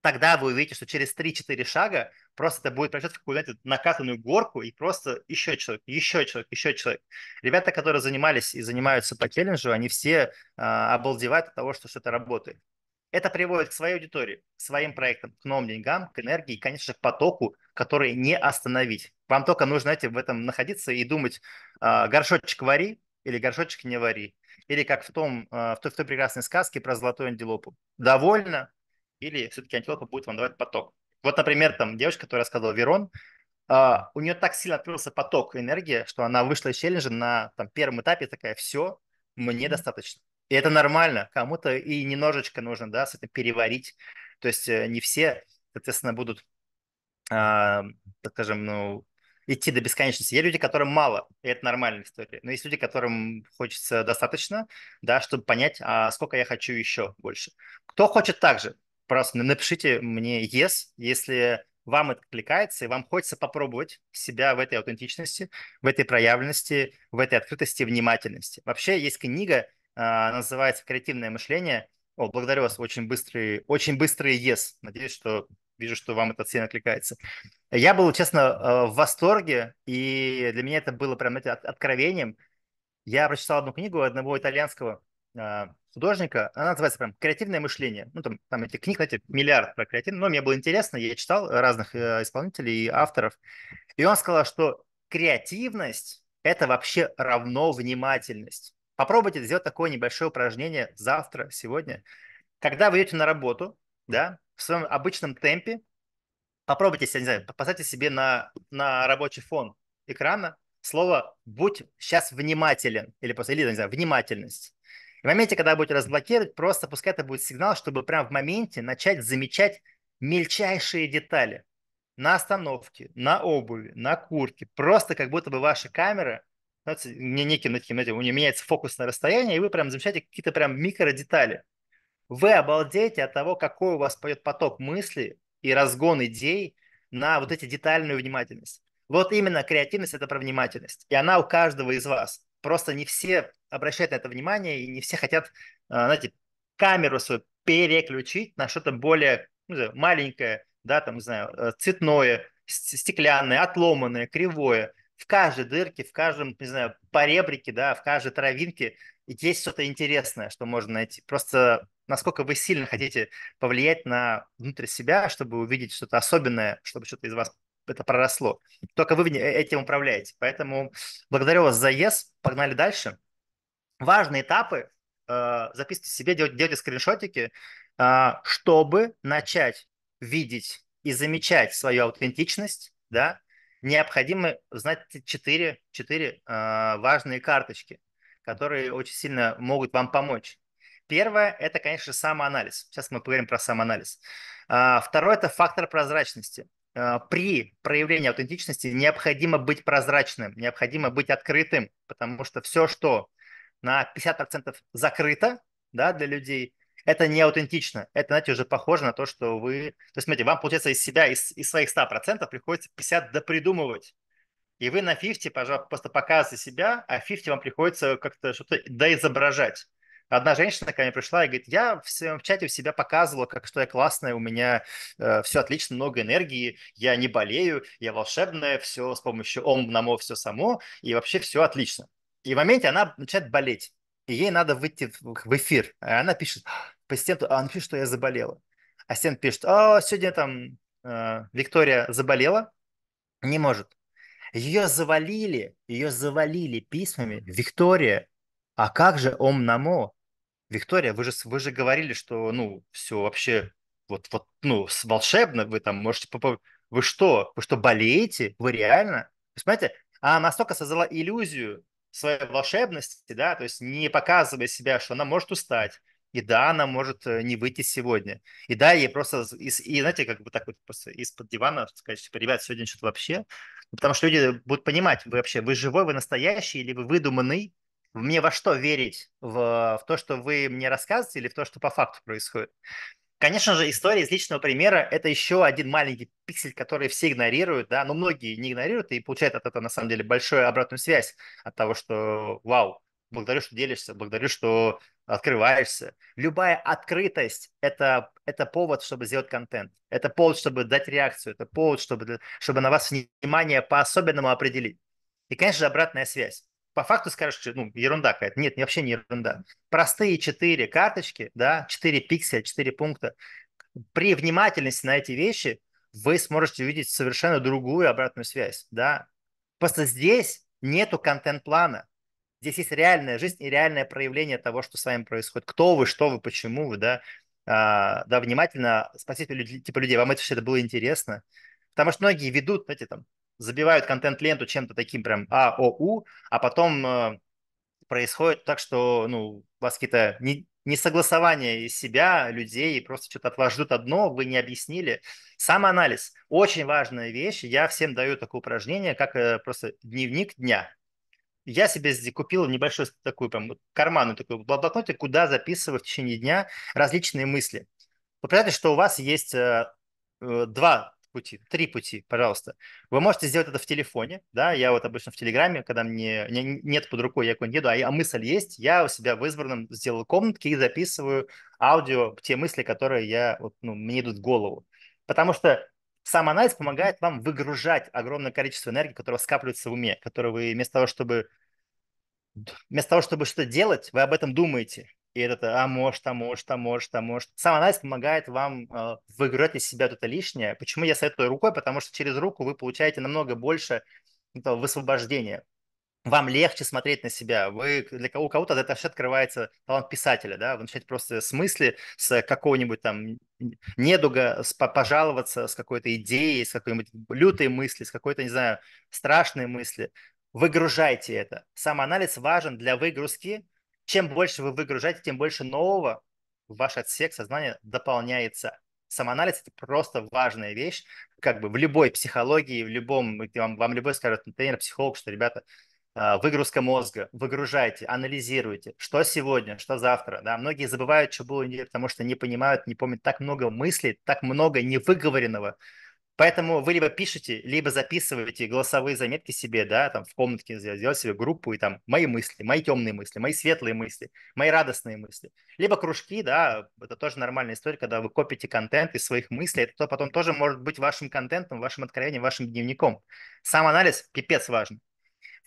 Тогда вы увидите, что через 3-4 шага просто это будет превращаться в какую-то накатанную горку, и просто еще человек, еще человек, еще человек. Ребята, которые занимались и занимаются по челленджу, они все э, обалдевают от того, что что-то работает. Это приводит к своей аудитории, к своим проектам, к новым деньгам, к энергии и, конечно же, к потоку, который не остановить. Вам только нужно, знаете, в этом находиться и думать, а, горшочек вари или горшочек не вари. Или как в, том, а, в, той, в той прекрасной сказке про золотую антилопу. Довольно или все-таки антилопа будет вам давать поток. Вот, например, там девочка, которая рассказывала Верон, а, у нее так сильно открылся поток энергии, что она вышла из челленджа на там, первом этапе такая, все, мне достаточно. И это нормально, кому-то и немножечко нужно, да, с этим переварить. То есть э, не все, соответственно, будут, э, так скажем, ну, идти до бесконечности. Есть люди, которым мало, и это нормальная история. Но есть люди, которым хочется достаточно, да, чтобы понять, а сколько я хочу еще больше. Кто хочет так же, просто напишите мне yes, если вам это откликается, и вам хочется попробовать себя в этой аутентичности, в этой проявленности, в этой открытости, внимательности. Вообще есть книга а, называется «Креативное мышление». О, благодарю вас, очень быстрый, очень быстрый yes. Надеюсь, что вижу, что вам этот сильно откликается. Я был, честно, а, в восторге, и для меня это было прям знаете, откровением. Я прочитал одну книгу одного итальянского а, художника, она называется прям «Креативное мышление». Ну, там, там эти книги, знаете, миллиард про креативное, но мне было интересно, я читал разных э, исполнителей и авторов, и он сказал, что креативность – это вообще равно внимательность. Попробуйте сделать такое небольшое упражнение завтра, сегодня. Когда вы идете на работу, да, в своем обычном темпе, попробуйте, я не знаю, поставьте себе на, на рабочий фон экрана слово «будь сейчас внимателен» или, после, или не знаю, «внимательность». И в моменте, когда будете разблокировать, просто пускай это будет сигнал, чтобы прямо в моменте начать замечать мельчайшие детали на остановке, на обуви, на куртке. Просто как будто бы ваша камера – не не неким таким, знаете, у нее меняется фокусное расстояние, и вы прям замечаете какие-то прям микродетали. Вы обалдеете от того, какой у вас пойдет поток мысли и разгон идей на вот эти детальную внимательность. Вот именно креативность – это про внимательность. И она у каждого из вас. Просто не все обращают на это внимание, и не все хотят, э, знаете, камеру свою переключить на что-то более ну, знаю, маленькое, да, там, не знаю, э, цветное, стеклянное, отломанное, кривое в каждой дырке, в каждом, не знаю, поребрике, да, в каждой травинке есть что-то интересное, что можно найти. Просто насколько вы сильно хотите повлиять на внутрь себя, чтобы увидеть что-то особенное, чтобы что-то из вас это проросло. Только вы э, этим управляете. Поэтому благодарю вас за yes. Погнали дальше. Важные этапы. Э, записывайте себе, делайте, скриншотики, э, чтобы начать видеть и замечать свою аутентичность, да, необходимо знать четыре, четыре э, важные карточки, которые очень сильно могут вам помочь. Первое – это, конечно, самоанализ. Сейчас мы поговорим про самоанализ. А, второе – это фактор прозрачности. А, при проявлении аутентичности необходимо быть прозрачным, необходимо быть открытым, потому что все, что на 50% закрыто да, для людей, это не аутентично. Это, знаете, уже похоже на то, что вы... То есть, смотрите, вам, получается, из себя, из, из своих 100% приходится 50 допридумывать. И вы на 50, пожалуйста, просто показываете себя, а 50 вам приходится как-то что-то доизображать. Одна женщина ко мне пришла и говорит, я в своем чате у себя показывала, как что я классная, у меня э, все отлично, много энергии, я не болею, я волшебная, все с помощью ом намо все само, и вообще все отлично. И в моменте она начинает болеть, и ей надо выйти в, в эфир. И она пишет, по ассистенту, а он пишет, что я заболела. Ассистент пишет, а сегодня там э, Виктория заболела, не может. Ее завалили, ее завалили письмами. Виктория, а как же Ом Намо? Виктория, вы же, вы же говорили, что, ну, все вообще вот, вот, ну, волшебно, вы там можете попасть. Вы что? Вы что, болеете? Вы реально? Вы понимаете, а она настолько создала иллюзию своей волшебности, да, то есть не показывая себя, что она может устать, и да, она может э, не выйти сегодня. И да, ей просто, из, и знаете, как бы так вот из-под дивана сказать, типа, ребят, сегодня что-то вообще. Ну, потому что люди будут понимать, вы вообще, вы живой, вы настоящий, или вы выдуманный. Мне во что верить? В, в то, что вы мне рассказываете, или в то, что по факту происходит? Конечно же, история из личного примера – это еще один маленький пиксель, который все игнорируют, да, но многие не игнорируют и получают от этого, на самом деле, большую обратную связь от того, что, вау, благодарю, что делишься, благодарю, что открываешься. Любая открытость это, – это повод, чтобы сделать контент, это повод, чтобы дать реакцию, это повод, чтобы, чтобы на вас внимание по-особенному определить. И, конечно же, обратная связь. По факту скажешь, что ну, ерунда какая-то. Нет, вообще не ерунда. Простые четыре карточки, да, четыре пикселя, четыре пункта. При внимательности на эти вещи вы сможете увидеть совершенно другую обратную связь, да. Просто здесь нету контент-плана. Здесь есть реальная жизнь и реальное проявление того, что с вами происходит. Кто вы, что вы, почему вы, да. А, да, внимательно спросите типа людей, вам это все это было интересно. Потому что многие ведут, знаете, там, забивают контент-ленту чем-то таким прям А, О, У, а потом э, происходит так, что, ну, у вас какие-то не, несогласования из себя, людей, и просто что-то от вас ждут одно, вы не объяснили. Сам анализ очень важная вещь. Я всем даю такое упражнение, как э, просто дневник дня я себе купил небольшой такую прям карманную такой блокнотик, куда записываю в течение дня различные мысли. Вы что у вас есть э, э, два пути, три пути, пожалуйста. Вы можете сделать это в телефоне, да, я вот обычно в Телеграме, когда мне, мне нет под рукой, я куда-нибудь еду, а, а мысль есть, я у себя в избранном сделал комнатки и записываю аудио, те мысли, которые я, вот, ну, мне идут в голову. Потому что сам анализ помогает вам выгружать огромное количество энергии, которое скапливается в уме, которое вы вместо того, чтобы вместо того, чтобы что-то делать, вы об этом думаете. И это, а может, а может, а может, а может. Сам анализ помогает вам э, а, выиграть из себя это лишнее. Почему я советую рукой? Потому что через руку вы получаете намного больше этого высвобождения вам легче смотреть на себя. Вы, для кого, у кого-то это все открывается талант писателя, да, вы начинаете просто с мысли, с какого-нибудь там недуга с, пожаловаться, с какой-то идеей, с какой-нибудь лютой мысли, с какой-то, не знаю, страшной мысли. Выгружайте это. Самоанализ важен для выгрузки. Чем больше вы выгружаете, тем больше нового в ваш отсек сознания дополняется. Самоанализ – это просто важная вещь, как бы в любой психологии, в любом, вам, вам любой скажет тренер, психолог, что, ребята, а, выгрузка мозга, выгружайте, анализируйте, что сегодня, что завтра. Да? Многие забывают, что было неделю, потому что не понимают, не помнят так много мыслей, так много невыговоренного. Поэтому вы либо пишете, либо записываете голосовые заметки себе, да, там в комнатке сделать себе группу и там мои мысли, мои темные мысли, мои светлые мысли, мои радостные мысли. Либо кружки, да, это тоже нормальная история, когда вы копите контент из своих мыслей, это потом тоже может быть вашим контентом, вашим откровением, вашим дневником. Сам анализ пипец важен.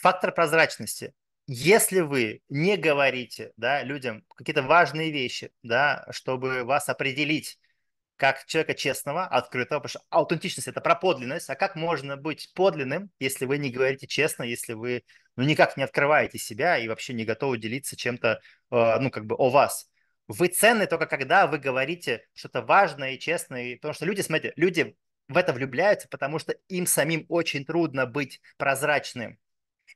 Фактор прозрачности. Если вы не говорите да, людям какие-то важные вещи, да, чтобы вас определить как человека честного, открытого, потому что аутентичность – это про подлинность, а как можно быть подлинным, если вы не говорите честно, если вы ну, никак не открываете себя и вообще не готовы делиться чем-то, э, ну, как бы о вас. Вы ценны только когда вы говорите что-то важное и честное, потому что люди, смотрите, люди в это влюбляются, потому что им самим очень трудно быть прозрачным.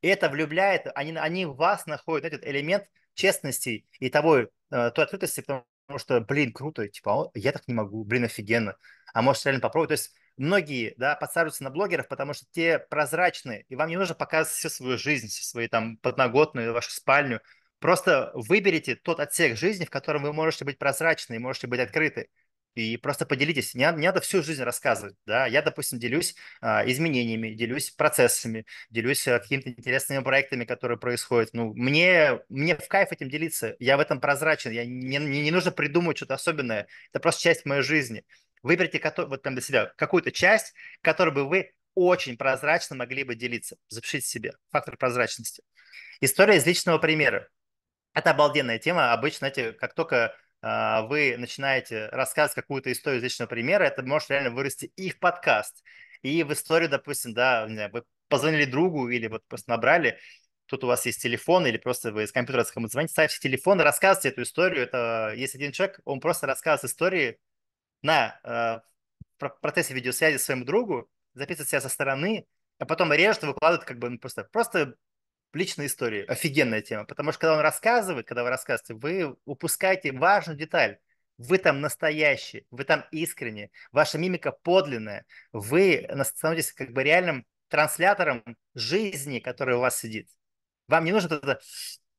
И это влюбляет, они, они в вас находят этот элемент честности и того, э, той открытости, потому что, блин, круто, типа, о, я так не могу, блин, офигенно, а может реально попробовать. То есть многие, да, подсаживаются на блогеров, потому что те прозрачные, и вам не нужно показывать всю свою жизнь, всю свою там подноготную, вашу спальню. Просто выберите тот отсек жизни, в котором вы можете быть прозрачны и можете быть открыты и просто поделитесь. Не, не надо всю жизнь рассказывать, да. Я, допустим, делюсь а, изменениями, делюсь процессами, делюсь а, какими-то интересными проектами, которые происходят. Ну, мне, мне в кайф этим делиться. Я в этом прозрачен. Я, не мне не нужно придумывать что-то особенное. Это просто часть моей жизни. Выберите вот прям для себя какую-то часть, которой бы вы очень прозрачно могли бы делиться. Запишите себе фактор прозрачности. История из личного примера. Это обалденная тема. Обычно, знаете, как только а, вы начинаете рассказывать какую-то историю из личного примера, это может реально вырасти их подкаст, и в историю, допустим, да, знаю, вы позвонили другу или вот просто набрали, тут у вас есть телефон или просто вы из компьютера с кому звоните, ставьте телефон и рассказывайте эту историю. Это есть один человек, он просто рассказывает истории на э, процессе видеосвязи своему другу, записывает себя со стороны, а потом режет и выкладывает как бы ну, просто, просто личную историю. Офигенная тема. Потому что когда он рассказывает, когда вы рассказываете, вы упускаете важную деталь. Вы там настоящие, вы там искренне, ваша мимика подлинная. Вы становитесь как бы реальным транслятором жизни, которая у вас сидит. Вам не нужно это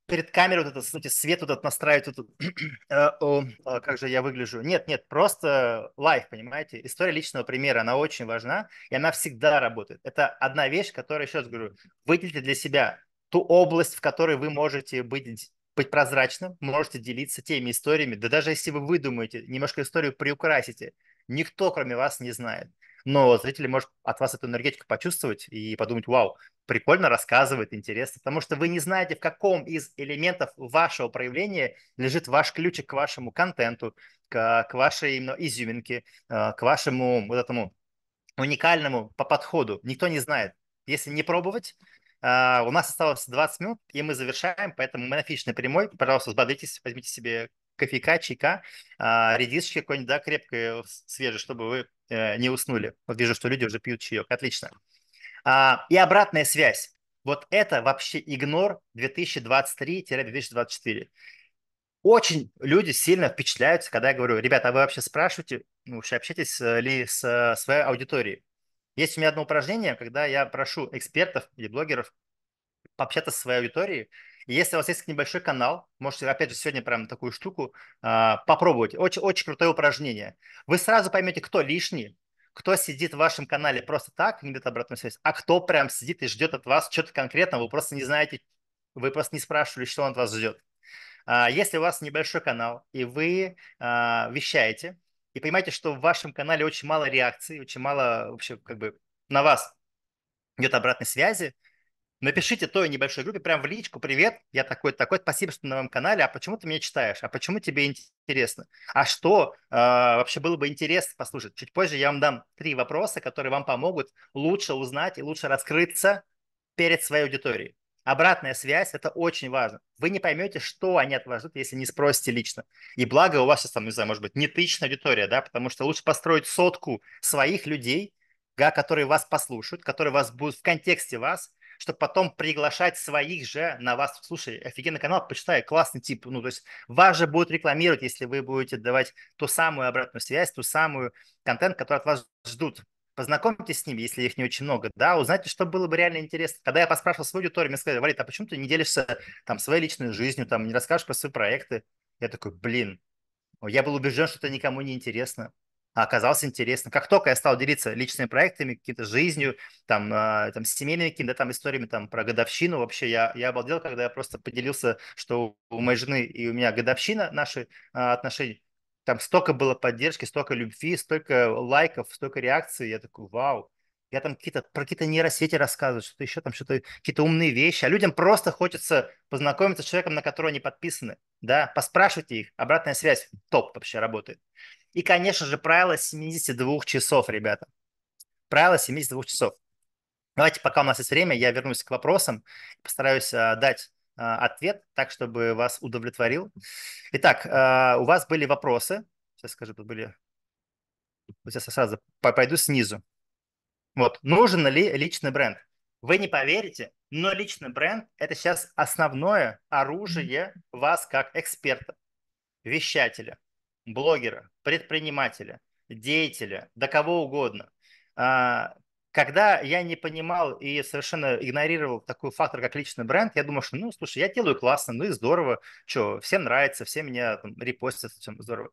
перед камерой вот этот, знаете, свет вот этот настраивать, вот этот, э, о, о, а как же я выгляжу. Нет, нет, просто лайф, понимаете? История личного примера, она очень важна, и она всегда работает. Это одна вещь, которую еще раз говорю, выделите для себя ту область, в которой вы можете быть, быть прозрачным, можете делиться теми историями. Да даже если вы выдумаете, немножко историю приукрасите, никто, кроме вас, не знает. Но зрители может от вас эту энергетику почувствовать и подумать, вау, прикольно рассказывает, интересно, потому что вы не знаете, в каком из элементов вашего проявления лежит ваш ключик к вашему контенту, к, к вашей именно изюминке, э, к вашему вот этому уникальному по подходу. Никто не знает. Если не пробовать, а, у нас осталось 20 минут, и мы завершаем, поэтому мы на фишной прямой. Пожалуйста, взбодритесь, возьмите себе кофейка, чайка, uh, редисочки какой-нибудь, да, крепкой, свежей, чтобы вы э, не уснули. Вот вижу, что люди уже пьют чаек. Отлично. А, и обратная связь. Вот это вообще игнор 2023-2024. Очень люди сильно впечатляются, когда я говорю, ребята, а вы вообще спрашиваете, ну, вообще общаетесь э, ли с э, своей аудиторией? Есть у меня одно упражнение, когда я прошу экспертов или блогеров пообщаться со своей аудиторией. И если у вас есть небольшой канал, можете, опять же, сегодня прям такую штуку а, попробовать. Очень, очень крутое упражнение. Вы сразу поймете, кто лишний, кто сидит в вашем канале просто так, не дает обратную связь, а кто прям сидит и ждет от вас что-то конкретного, вы просто не знаете, вы просто не спрашивали, что он от вас ждет. А, если у вас небольшой канал, и вы а, вещаете, и понимаете, что в вашем канале очень мало реакций, очень мало вообще как бы на вас где обратной связи, напишите той небольшой группе прям в личку, привет, я такой, такой, спасибо, что на моем канале, а почему ты меня читаешь, а почему тебе интересно, а что э, вообще было бы интересно послушать. Чуть позже я вам дам три вопроса, которые вам помогут лучше узнать и лучше раскрыться перед своей аудиторией. Обратная связь – это очень важно. Вы не поймете, что они от вас ждут, если не спросите лично. И благо у вас сейчас там, не знаю, может быть, не тысячная аудитория, да, потому что лучше построить сотку своих людей, да, которые вас послушают, которые вас будут в контексте вас, чтобы потом приглашать своих же на вас. Слушай, офигенный канал, почитай, классный тип. Ну, то есть вас же будут рекламировать, если вы будете давать ту самую обратную связь, ту самую контент, который от вас ждут познакомьтесь с ними, если их не очень много, да, узнайте, что было бы реально интересно. Когда я поспрашивал свою аудиторию, мне сказали, Валит, а почему ты не делишься там своей личной жизнью, там не расскажешь про свои проекты? Я такой, блин, я был убежден, что это никому не интересно, а оказалось интересно. Как только я стал делиться личными проектами, каким-то жизнью, там, э, там семейными какими-то там историями там про годовщину, вообще я, я обалдел, когда я просто поделился, что у моей жены и у меня годовщина наши э, отношений, там столько было поддержки, столько любви, столько лайков, столько реакций. Я такой, вау. Я там какие-то, про какие-то нейросети рассказываю, что-то еще там, что-то, какие-то умные вещи. А людям просто хочется познакомиться с человеком, на которого они подписаны. Да, поспрашивайте их. Обратная связь топ вообще работает. И, конечно же, правило 72 часов, ребята. Правило 72 часов. Давайте, пока у нас есть время, я вернусь к вопросам, постараюсь а, дать а, ответ так, чтобы вас удовлетворил. Итак, а, у вас были вопросы. Сейчас скажу, тут были... сейчас я сразу пойду снизу. Вот, нужен ли личный бренд? Вы не поверите, но личный бренд – это сейчас основное оружие вас как эксперта, вещателя, блогера, предпринимателя, деятеля, да кого угодно. А, когда я не понимал и совершенно игнорировал такой фактор, как личный бренд, я думал, что, ну, слушай, я делаю классно, ну и здорово, что, всем нравится, все меня там репостят, всем здорово.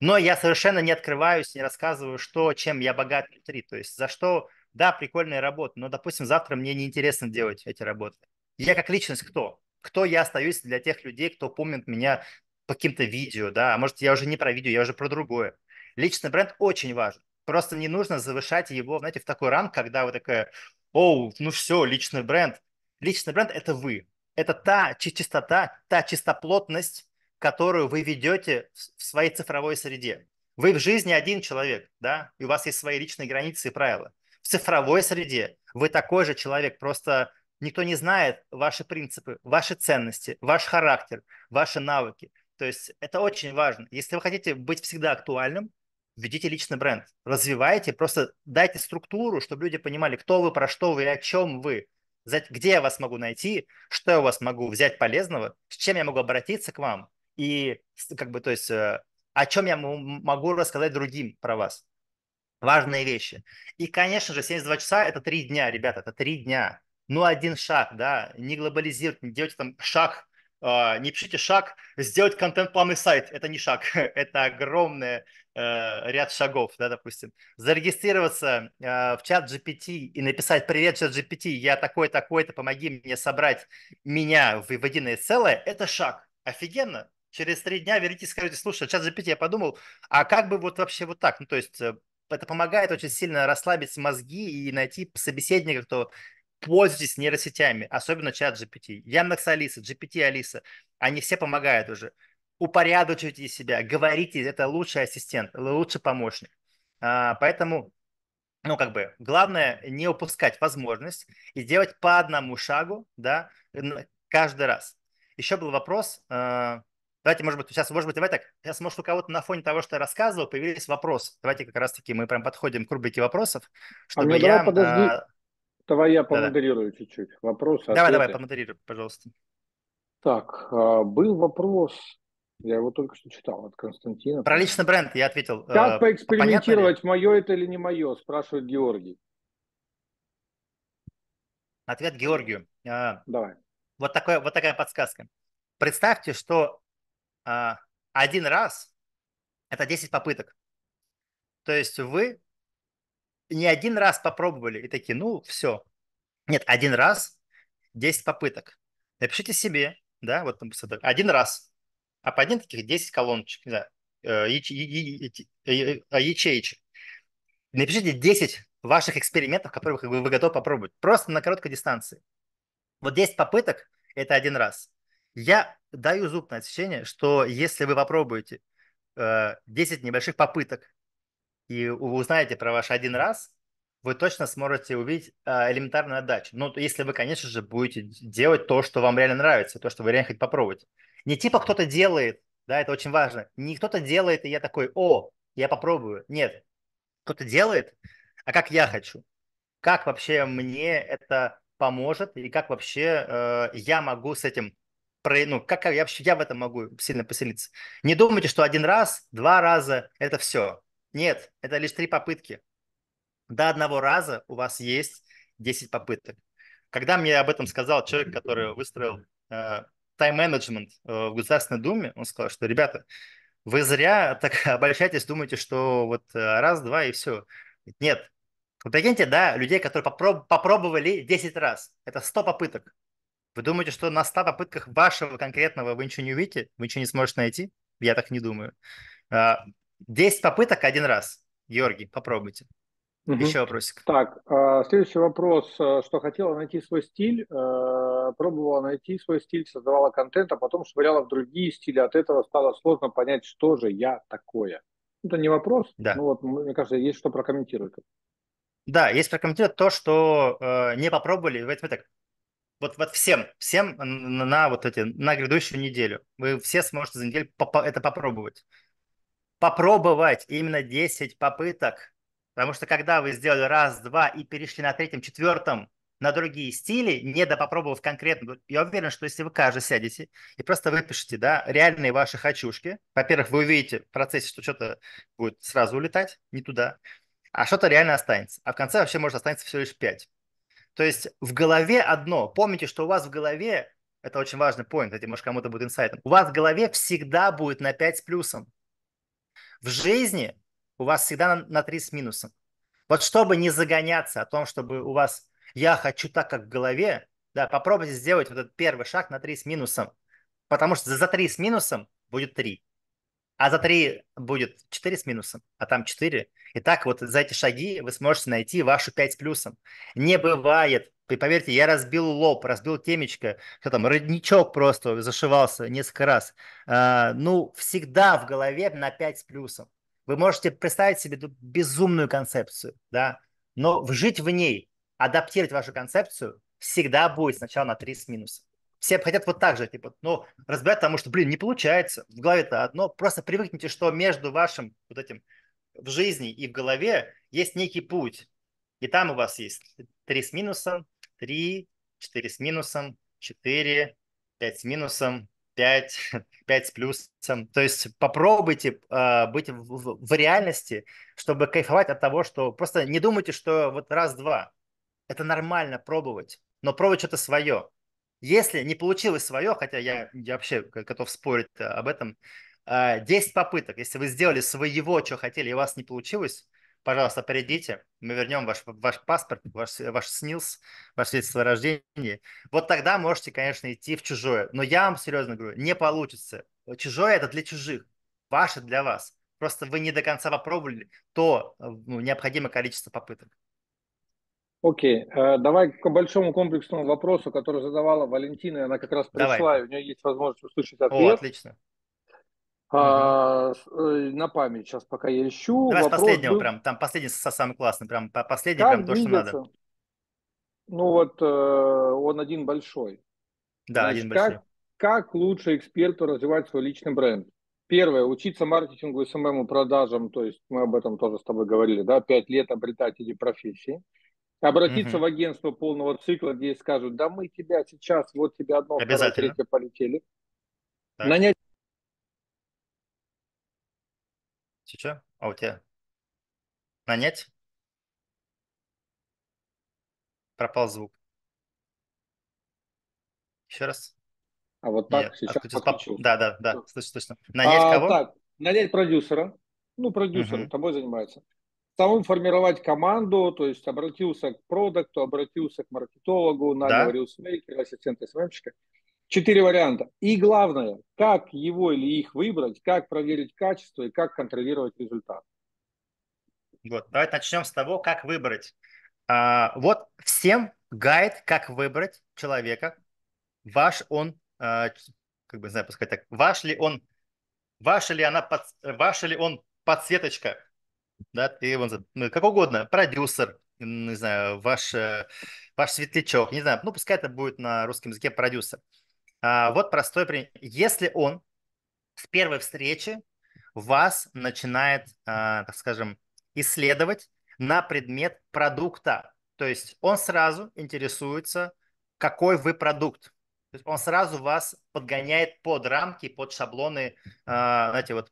Но я совершенно не открываюсь, не рассказываю, что, чем я богат внутри. То есть за что, да, прикольная работа, но, допустим, завтра мне неинтересно делать эти работы. Я как личность кто? Кто я остаюсь для тех людей, кто помнит меня по каким-то видео, да, а может, я уже не про видео, я уже про другое. Личный бренд очень важен. Просто не нужно завышать его, знаете, в такой ранг, когда вы такая, оу, ну все, личный бренд. Личный бренд – это вы. Это та чистота, та чистоплотность, которую вы ведете в своей цифровой среде. Вы в жизни один человек, да, и у вас есть свои личные границы и правила. В цифровой среде вы такой же человек, просто никто не знает ваши принципы, ваши ценности, ваш характер, ваши навыки. То есть это очень важно. Если вы хотите быть всегда актуальным, ведите личный бренд, развивайте, просто дайте структуру, чтобы люди понимали, кто вы, про что вы и о чем вы, где я вас могу найти, что я у вас могу взять полезного, с чем я могу обратиться к вам и как бы, то есть, э, о чем я могу рассказать другим про вас. Важные вещи. И, конечно же, 72 часа – это три дня, ребята, это три дня. Ну, один шаг, да, не глобализировать, не делать там шаг а, не пишите шаг, сделать контент-план сайт. Это не шаг, это огромный э, ряд шагов, да, допустим. Зарегистрироваться э, в чат GPT и написать «Привет, чат GPT, я такой-такой-то, помоги мне собрать меня в, в единое целое» – это шаг. Офигенно. Через три дня верите, и скажите, слушай, чат GPT, я подумал, а как бы вот вообще вот так? Ну, то есть э, это помогает очень сильно расслабить мозги и найти собеседника, кто пользуйтесь нейросетями, особенно чат GPT. Яндекс Алиса, GPT Алиса, они все помогают уже. Упорядочивайте себя, говорите, это лучший ассистент, лучший помощник. А, поэтому, ну, как бы, главное не упускать возможность и делать по одному шагу, да, каждый раз. Еще был вопрос, э, Давайте, может быть, сейчас, может быть, давай так, сейчас, может, у кого-то на фоне того, что я рассказывал, появились вопросы. Давайте как раз-таки мы прям подходим к рубрике вопросов, а чтобы а я... Давай подожди, а, Давай я помодерирую да, чуть-чуть. Вопрос. Давай, ответы. давай, помодерируй, пожалуйста. Так, а, был вопрос, я его только что читал от Константина. Про личный бренд я ответил. Э, как поэкспериментировать, мое это или не мое, спрашивает Георгий. Ответ Георгию. А, давай. Вот, такое, вот такая подсказка. Представьте, что а, один раз – это 10 попыток. То есть вы не один раз попробовали и такие, ну, все. Нет, один раз 10 попыток. Напишите себе, да, вот один раз. А по ним таких 10 колоночек, не знаю, э, э, а ячеечек. Напишите 10 ваших экспериментов, которые как вы готовы попробовать. Просто на короткой дистанции. Вот 10 попыток – это один раз. Я даю зуб на отсечение, что если вы попробуете э, 10 небольших попыток и вы узнаете про ваш один раз, вы точно сможете увидеть а, элементарную отдачу. Ну, если вы, конечно же, будете делать то, что вам реально нравится, то, что вы реально хотите попробовать. Не типа кто-то делает, да, это очень важно. Не кто-то делает, и я такой, о, я попробую. Нет, кто-то делает, а как я хочу. Как вообще мне это поможет, и как вообще э, я могу с этим про, ну, как я вообще я в этом могу сильно поселиться. Не думайте, что один раз, два раза это все. Нет, это лишь три попытки. До одного раза у вас есть 10 попыток. Когда мне об этом сказал человек, который выстроил э, тайм-менеджмент э, в Государственной Думе, он сказал, что, ребята, вы зря так обольщаетесь, думаете, что вот э, раз, два и все. Нет. Вы прикиньте, да, людей, которые попроб- попробовали 10 раз. Это 100 попыток. Вы думаете, что на 100 попытках вашего конкретного вы ничего не увидите? Вы ничего не сможете найти? Я так не думаю. А, 10 попыток один раз. Георгий, попробуйте. Угу. Еще вопросик. Так, а, следующий вопрос. А, что хотела найти свой стиль, а, пробовала найти свой стиль, создавала контент, а потом швыряла в другие стили. От этого стало сложно понять, что же я такое. Это не вопрос, да. но вот, мне кажется, есть что прокомментировать. Да, есть прокомментировать то, что э, не попробовали. В этом так. Вот, вот всем, всем на, на вот эти, на грядущую неделю. Вы все сможете за неделю это попробовать попробовать именно 10 попыток, потому что когда вы сделали раз, два и перешли на третьем, четвертом на другие стили, не допопробовав конкретно, я уверен, что если вы каждый сядете и просто выпишите, да, реальные ваши хочушки, во-первых, вы увидите в процессе, что что-то будет сразу улетать не туда, а что-то реально останется. А в конце вообще может останется всего лишь 5. То есть в голове одно. Помните, что у вас в голове, это очень важный поинт, кстати, может кому-то будет инсайтом, у вас в голове всегда будет на 5 с плюсом в жизни у вас всегда на, на 3 с минусом. Вот чтобы не загоняться о том, чтобы у вас «я хочу так, как в голове», да, попробуйте сделать вот этот первый шаг на 3 с минусом, потому что за 3 с минусом будет 3 а за три будет 4 с минусом, а там 4. И так вот за эти шаги вы сможете найти вашу 5 с плюсом. Не бывает. И поверьте, я разбил лоб, разбил темечко, что там, родничок просто зашивался несколько раз. А, ну, всегда в голове на 5 с плюсом. Вы можете представить себе эту безумную концепцию, да, но жить в ней, адаптировать вашу концепцию всегда будет сначала на 3 с минусом все хотят вот так же, типа, ну, разбирать, потому что, блин, не получается, в голове-то одно, просто привыкните, что между вашим вот этим в жизни и в голове есть некий путь, и там у вас есть три с минусом, три, четыре с минусом, четыре, пять с минусом, 5, 5 с плюсом. То есть попробуйте э, быть в, в, в реальности, чтобы кайфовать от того, что просто не думайте, что вот раз-два. Это нормально пробовать, но пробовать что-то свое. Если не получилось свое, хотя я, я вообще готов спорить э, об этом, 10 а, попыток, если вы сделали своего, что хотели, и у вас не получилось, пожалуйста, придите, мы вернем ваш, ваш паспорт, ваш, ваш СНИЛС, ваше свидетельство о рождении. Вот тогда можете, конечно, идти в чужое. Но я вам серьезно говорю, не получится. Чужое – это для чужих, ваше – для вас. Просто вы не до конца попробовали то э, ну, необходимое количество попыток. Окей, э, давай к большому комплексному вопросу, который задавала Валентина, она как раз пришла, давай. и у нее есть возможность услышать ответ. О, отлично. А, угу. На память сейчас пока я ищу. Давай Вопрос с последнего был... прям, там последний самый классный, прям последний как прям то, что надо. Ну вот э, он один большой. Да, Значит, один большой. Как, лучше эксперту развивать свой личный бренд? Первое, учиться маркетингу, СММу, эм эм продажам, то есть мы об этом тоже с тобой говорили, да, пять лет обретать эти профессии обратиться mm в агентство полного цикла, где скажут, да мы тебя сейчас, вот тебе одно, второе, третье полетели. Так. Нанять... Сейчас? А у тебя? Нанять? Пропал звук. Еще раз. А вот так Нет, сейчас подключил. Да, да, да, слышно, точно. Нанять а, кого? Так, нанять продюсера. Ну, продюсер угу. тобой занимается самому формировать команду, то есть обратился к продукту, обратился к маркетологу, на да? рилсмейкера, ассистента СММщика. Четыре варианта. И главное, как его или их выбрать, как проверить качество и как контролировать результат. Вот, давайте начнем с того, как выбрать. А, вот всем гайд, как выбрать человека. Ваш он, а, как бы, не знаю, пускай так, ваш ли он, ваша ли она, под, ваша ли он подсветочка, да, ты вон, ну, как угодно, продюсер, не знаю, ваш, э, ваш светлячок, не знаю, ну, пускай это будет на русском языке продюсер. А, вот простой пример. Если он с первой встречи вас начинает, а, так скажем, исследовать на предмет продукта, то есть он сразу интересуется, какой вы продукт. То есть он сразу вас подгоняет под рамки, под шаблоны, а, знаете, вот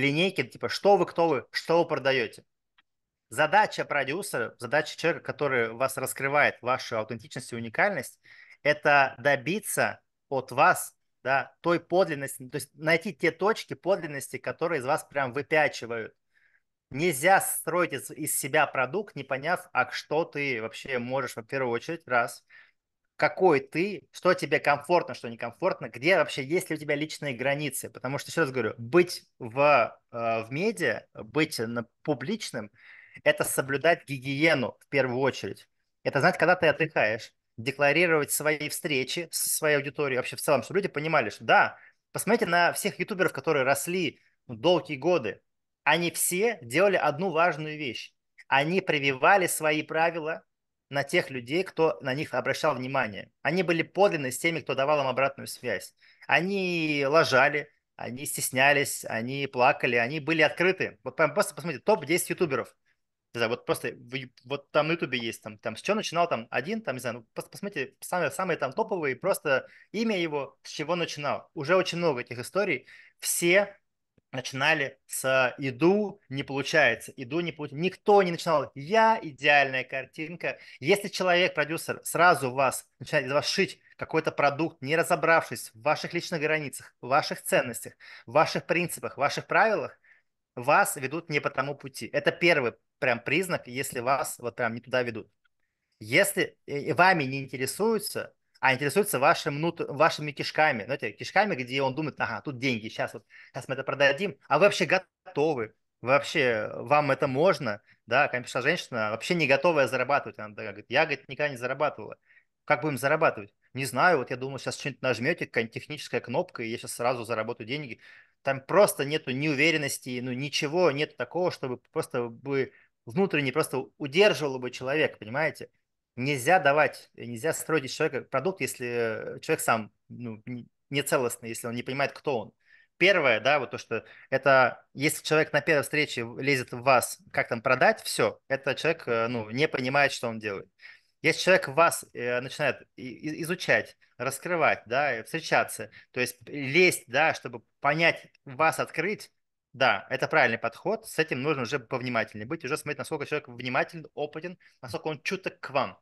линейки, типа, что вы, кто вы, что вы продаете. Задача продюсера, задача человека, который вас раскрывает, вашу аутентичность и уникальность, это добиться от вас да, той подлинности, то есть найти те точки подлинности, которые из вас прям выпячивают. Нельзя строить из, из себя продукт, не поняв, а что ты вообще можешь, во первую очередь, раз – какой ты, что тебе комфортно, что некомфортно, где вообще есть ли у тебя личные границы. Потому что, еще раз говорю, быть в, э, в медиа, быть на публичным, это соблюдать гигиену в первую очередь. Это, знаете, когда ты отдыхаешь, декларировать свои встречи с своей аудиторией вообще в целом, чтобы люди понимали, что да, посмотрите на всех ютуберов, которые росли ну, долгие годы, они все делали одну важную вещь. Они прививали свои правила на тех людей, кто на них обращал внимание. Они были подлинны с теми, кто давал им обратную связь. Они лажали, они стеснялись, они плакали, они были открыты. Вот прям просто посмотрите, топ-10 ютуберов. Знаю, вот просто вот там на ютубе есть, там, там с чего начинал там один, там, не знаю, ну, просто посмотрите, самые, самые там топовые, просто имя его, с чего начинал. Уже очень много этих историй. Все начинали с иду не получается, иду не получается. Никто не начинал. Я идеальная картинка. Если человек, продюсер, сразу вас начинает из вас шить какой-то продукт, не разобравшись в ваших личных границах, ваших ценностях, ваших принципах, ваших правилах, вас ведут не по тому пути. Это первый прям признак, если вас вот прям не туда ведут. Если э, вами не интересуются, а интересуется вашим, внут... вашими кишками, знаете, кишками, где он думает, ага, тут деньги, сейчас, вот, сейчас мы это продадим, а вы вообще готовы, вообще, вам это можно, да, как женщина, вообще не готовая зарабатывать, она говорит, я, говорит, никогда не зарабатывала, как будем зарабатывать? Не знаю, вот я думаю, сейчас что-нибудь нажмете, какая-нибудь техническая кнопка, и я сейчас сразу заработаю деньги. Там просто нету неуверенности, ну ничего, нет такого, чтобы просто бы внутренне просто удерживало бы человек, понимаете? нельзя давать, нельзя строить из человека продукт, если э, человек сам ну, не целостный, если он не понимает, кто он. Первое, да, вот то, что это, если человек на первой встрече лезет в вас, как там продать, все, это человек, э, ну, не понимает, что он делает. Если человек вас э, начинает изучать, раскрывать, да, встречаться, то есть лезть, да, чтобы понять, вас открыть, да, это правильный подход. С этим нужно уже повнимательнее быть, уже смотреть, насколько человек внимательный, опытен, насколько он чуток к вам.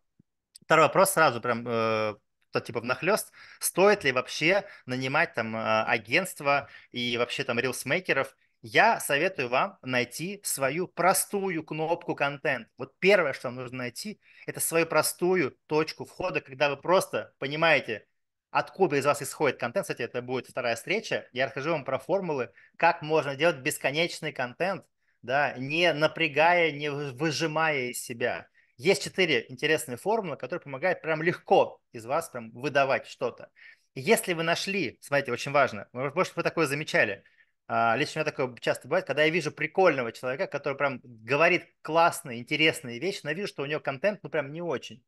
Второй вопрос сразу прям э, то, типа внахлест, стоит ли вообще нанимать там э, агентство и вообще там рилсмейкеров, я советую вам найти свою простую кнопку контент. Вот первое, что вам нужно найти, это свою простую точку входа, когда вы просто понимаете, откуда из вас исходит контент. Кстати, это будет вторая встреча. Я расскажу вам про формулы, как можно делать бесконечный контент, да, не напрягая, не выжимая из себя. Есть четыре интересные формулы, которые помогают прям легко из вас прям выдавать что-то. если вы нашли, смотрите, очень важно, может, вы такое замечали, а, Лично у меня такое часто бывает, когда я вижу прикольного человека, который прям говорит классные, интересные вещи, но я вижу, что у него контент, ну, прям не очень.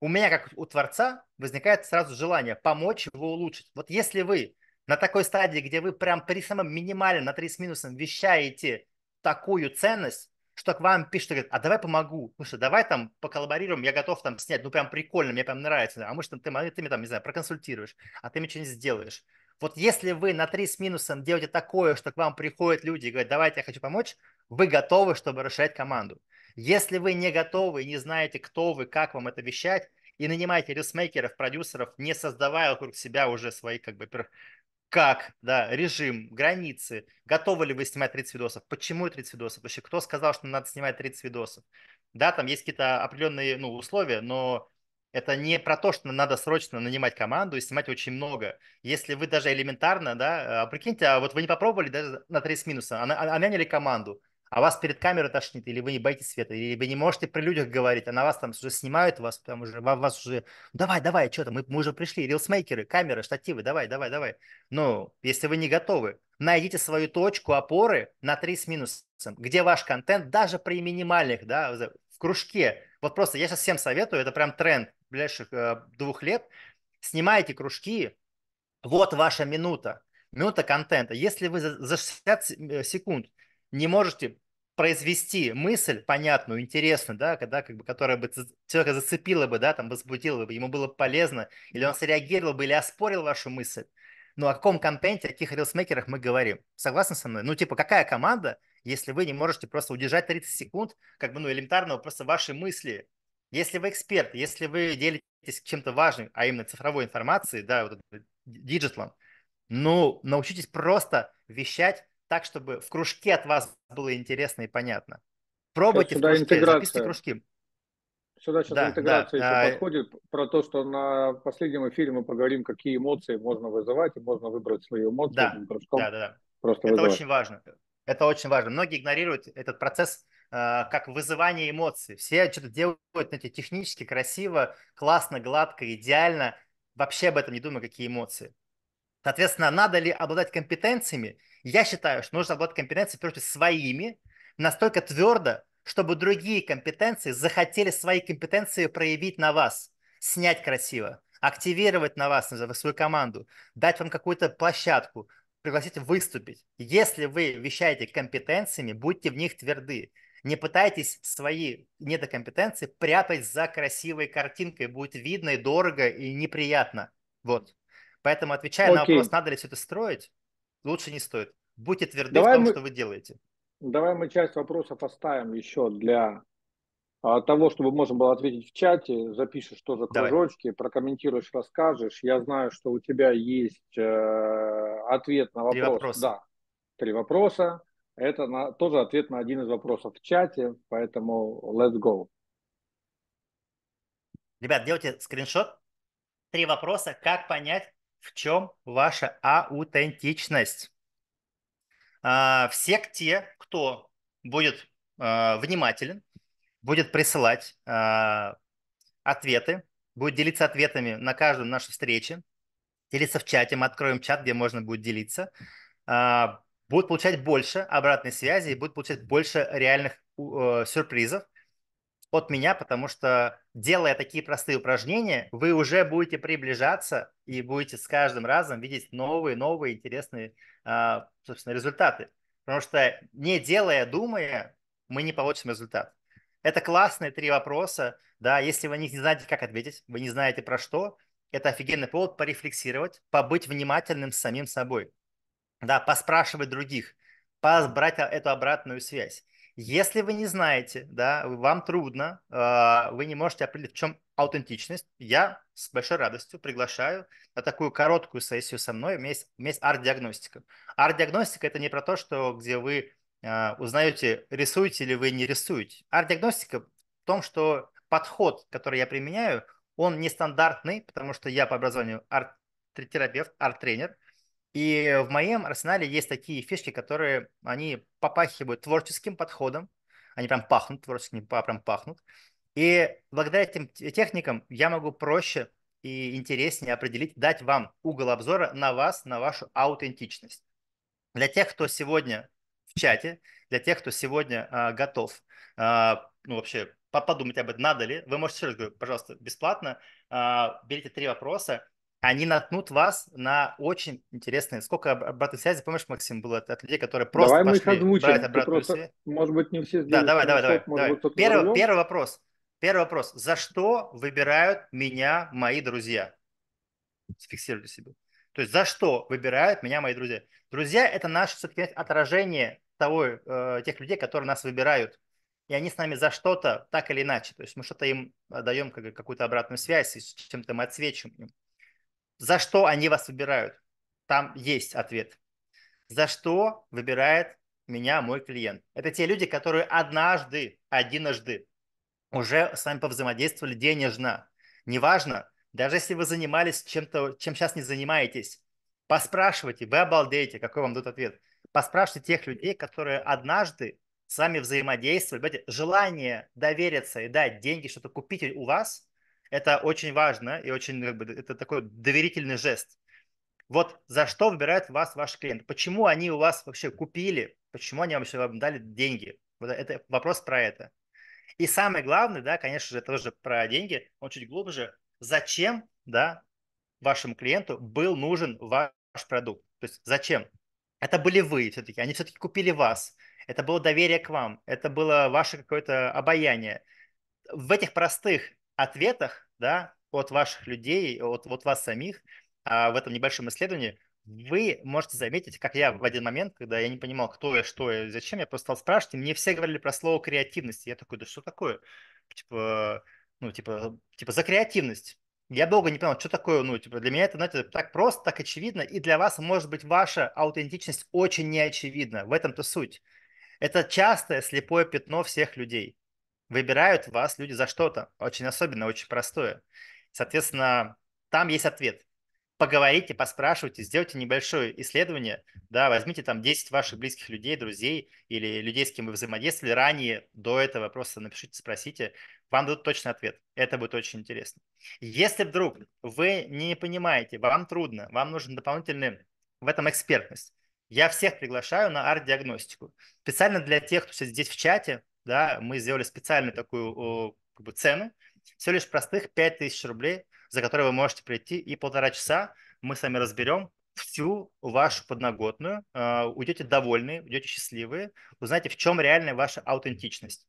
У меня, как у творца, возникает сразу желание помочь его улучшить. Вот если вы на такой стадии, где вы прям при самом минимальном, на 3 с минусом вещаете такую ценность, что к вам пишет, говорит, а давай помогу, слушай, ну давай там поколлаборируем, я готов там снять, ну прям прикольно, мне прям нравится, а может ты, ты, ты меня там, не знаю, проконсультируешь, а ты мне что-нибудь сделаешь. Вот если вы на 3 с минусом делаете такое, что к вам приходят люди и говорят, давайте я хочу помочь, вы готовы, чтобы расширять команду. Если вы не готовы не знаете, кто вы, как вам это вещать, и нанимаете рисмейкеров, продюсеров, не создавая вокруг себя уже свои как бы как, да, режим, границы, готовы ли вы снимать 30 видосов, почему 30 видосов, вообще кто сказал, что надо снимать 30 видосов. Да, там есть какие-то определенные ну, условия, но это не про то, что надо срочно нанимать команду и снимать очень много. Если вы даже элементарно, да, а, прикиньте, а вот вы не попробовали даже на 30 минуса, а, а, а наняли команду а вас перед камерой тошнит, или вы не боитесь света, или вы не можете при людях говорить, а на вас там уже снимают, вас там уже, вас уже, давай, давай, а что там, мы, мы уже пришли, рилсмейкеры, камеры, штативы, давай, давай, давай. Ну, если вы не готовы, найдите свою точку опоры на 3 с минусом, где ваш контент даже при минимальных, да, в кружке, вот просто я сейчас всем советую, это прям тренд ближайших э, двух лет, снимайте кружки, вот ваша минута, минута контента. Если вы за, за 60 э, секунд не можете произвести мысль понятную, интересную, да, когда, как бы, которая бы человека зацепила бы, да, там, возбудила бы, ему было полезно, или он среагировал бы, или оспорил вашу мысль. Но ну, о каком контенте, о каких рилсмейкерах мы говорим? Согласны со мной? Ну, типа, какая команда, если вы не можете просто удержать 30 секунд, как бы, ну, элементарного просто ваши мысли, если вы эксперт, если вы делитесь чем-то важным, а именно цифровой информацией, да, вот диджитлом, ну, научитесь просто вещать так, чтобы в кружке от вас было интересно и понятно. Пробуйте в кружке, интеграция. записывайте кружки. Сюда сейчас да, интеграция да, еще а... Э, подходит про то, что на последнем эфире мы поговорим, какие эмоции можно вызывать, и можно выбрать свои эмоции. Да, кружком, да, да, да. Просто Это вызывать. очень важно. Это очень важно. Многие игнорируют этот процесс э, как вызывание эмоций. Все что-то делают знаете, технически красиво, классно, гладко, идеально. Вообще об этом не думая, какие эмоции. Соответственно, надо ли обладать компетенциями я считаю, что нужно обладать компетенцией, прежде своими, настолько твердо, чтобы другие компетенции захотели свои компетенции проявить на вас, снять красиво, активировать на вас, на свою команду, дать вам какую-то площадку, пригласить выступить. Если вы вещаете компетенциями, будьте в них тверды. Не пытайтесь свои недокомпетенции прятать за красивой картинкой. Будет видно и дорого, и неприятно. Вот. Поэтому, отвечая Окей. на вопрос, надо ли все это строить, лучше не стоит. Будьте тверды Давай в том, мы... что вы делаете. Давай мы часть вопросов оставим еще для а, того, чтобы можно было ответить в чате. Запишешь тоже кружочки, прокомментируешь, расскажешь. Я знаю, что у тебя есть э, ответ на вопрос. Три вопроса. Да, три вопроса. Это на, тоже ответ на один из вопросов в чате, поэтому let's go. Ребят, делайте скриншот. Три вопроса. Как понять, в чем ваша аутентичность? А, все те, кто будет а, внимателен, будет присылать а, ответы, будет делиться ответами на каждую нашу встречу, делиться в чате, мы откроем чат, где можно будет делиться, будут получать больше обратной связи и будут получать больше реальных э, сюрпризов – от меня, потому что, делая такие простые упражнения, вы уже будете приближаться и будете с каждым разом видеть новые, новые интересные, а, собственно, результаты. Потому что не делая, думая, мы не получим результат. Это классные три вопроса, да, если вы не знаете, как ответить, вы не знаете про что, это офигенный повод порефлексировать, побыть внимательным с самим собой, да, поспрашивать других, брать эту обратную связь. Если вы не знаете, да, вам трудно, а, вы не можете определить, в чем аутентичность, я с большой радостью приглашаю на такую короткую сессию со мной. У меня есть, есть арт-диагностика. Арт-диагностика – это не про то, что где вы а, узнаете, рисуете или вы не рисуете. Арт-диагностика в том, что подход, который я применяю, он нестандартный, потому что я по образованию арт-терапевт, арт-тренер – и в моем арсенале есть такие фишки, которые, они попахивают творческим подходом, они прям пахнут творческим, прям пахнут. И благодаря этим техникам я могу проще и интереснее определить, дать вам угол обзора на вас, на вашу аутентичность. Для тех, кто сегодня в чате, для тех, кто сегодня а, готов а, ну, вообще подумать об этом, надо ли, вы можете, говорю, пожалуйста, бесплатно, а, берите три вопроса, они наткнут вас на очень интересные... Сколько обратной связи, помнишь, Максим, было от, от людей, которые просто давай пошли мы их озвучим, брать обратную просто, связь? Может быть, не все Да, давай, давай, давай. давай. Быть, первый, первый вопрос. Первый вопрос. За что выбирают меня мои друзья? Сфиксируйте себе. То есть за что выбирают меня мои друзья? Друзья – это наше отражение того, э, тех людей, которые нас выбирают. И они с нами за что-то так или иначе. То есть мы что-то им э, даем, как, какую-то обратную связь, и чем-то мы отсвечиваем им за что они вас выбирают? Там есть ответ. За что выбирает меня мой клиент? Это те люди, которые однажды, одиножды уже с вами повзаимодействовали денежно. Неважно, даже если вы занимались чем-то, чем сейчас не занимаетесь, поспрашивайте, вы обалдеете, какой вам дадут ответ. Поспрашивайте тех людей, которые однажды с вами взаимодействовали. Понимаете, желание довериться и дать деньги, что-то купить у вас, это очень важно и очень, как бы, это такой доверительный жест. Вот за что выбирает вас ваш клиент? Почему они у вас вообще купили? Почему они вообще вам дали деньги? Вот это вопрос про это. И самое главное, да, конечно же, тоже про деньги, он чуть глубже. Зачем, да, вашему клиенту был нужен ваш продукт? То есть зачем? Это были вы все-таки, они все-таки купили вас. Это было доверие к вам, это было ваше какое-то обаяние. В этих простых ответах да, от ваших людей, от, от вас самих а, в этом небольшом исследовании вы можете заметить, как я в один момент, когда я не понимал, кто я, что я, зачем, я просто стал спрашивать, и мне все говорили про слово креативность. Я такой, да что такое? Типа, ну, типа, типа за креативность. Я долго не понял, что такое, ну, типа, для меня это, знаете, так просто, так очевидно, и для вас, может быть, ваша аутентичность очень неочевидна. В этом-то суть. Это частое слепое пятно всех людей. Выбирают вас люди за что-то, очень особенно, очень простое. Соответственно, там есть ответ. Поговорите, поспрашивайте, сделайте небольшое исследование, да, возьмите там 10 ваших близких людей, друзей или людей, с кем вы взаимодействовали ранее, до этого просто напишите, спросите, вам дадут точный ответ. Это будет очень интересно. Если вдруг вы не понимаете, вам трудно, вам нужен дополнительный в этом экспертность, я всех приглашаю на арт-диагностику. Специально для тех, кто здесь в чате, да, мы сделали специальную такую как бы, цену, Все лишь простых 5000 рублей, за которые вы можете прийти, и полтора часа мы с вами разберем всю вашу подноготную, а, уйдете довольны, уйдете счастливые, узнаете, в чем реальная ваша аутентичность.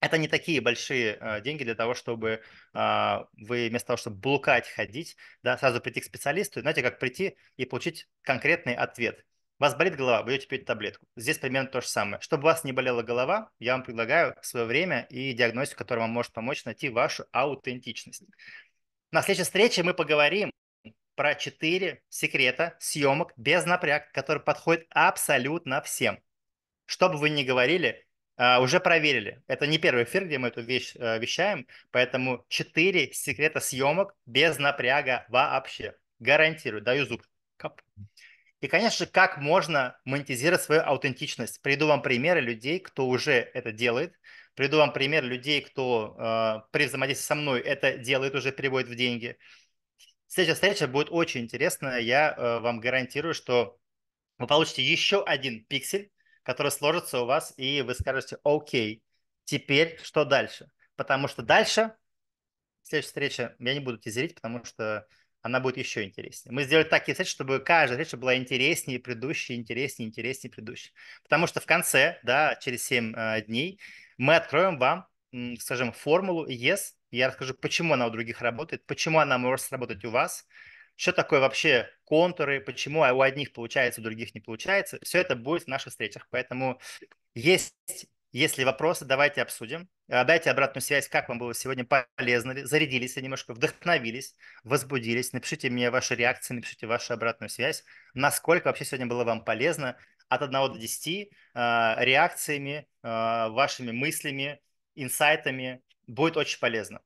Это не такие большие а, деньги для того, чтобы а, вы вместо того, чтобы блукать, ходить, да, сразу прийти к специалисту, знаете, как прийти и получить конкретный ответ вас болит голова, будете пить таблетку. Здесь примерно то же самое. Чтобы у вас не болела голова, я вам предлагаю свое время и диагностику, которая вам может помочь найти вашу аутентичность. На следующей встрече мы поговорим про четыре секрета съемок без напряг, которые подходят абсолютно всем. Что бы вы ни говорили, а, уже проверили. Это не первый эфир, где мы эту вещь а, вещаем, поэтому четыре секрета съемок без напряга вообще. Гарантирую, даю зуб. И, конечно же, как можно монетизировать свою аутентичность. Приду вам примеры людей, кто уже это делает. Приду вам пример людей, кто э, при взаимодействии со мной это делает, уже переводит в деньги. Следующая встреча будет очень интересная. Я э, вам гарантирую, что вы получите еще один пиксель, который сложится у вас, и вы скажете, окей, теперь что дальше? Потому что дальше, следующая встреча, я не буду тизерить, потому что она будет еще интереснее. Мы сделали такие встречи, чтобы каждая встреча была интереснее предыдущей, интереснее, интереснее предыдущей. Потому что в конце, да, через 7 э, дней мы откроем вам, скажем, формулу ES. Я расскажу, почему она у других работает, почему она может сработать у вас, что такое вообще контуры, почему у одних получается, у других не получается. Все это будет в наших встречах. Поэтому есть, если вопросы, давайте обсудим. Э, дайте обратную связь, как вам было сегодня полезно, зарядились немножко, вдохновились, возбудились. Напишите мне ваши реакции, напишите вашу обратную связь, насколько вообще сегодня было вам полезно от 1 до 10 э, реакциями, э, вашими мыслями, инсайтами. Будет очень полезно.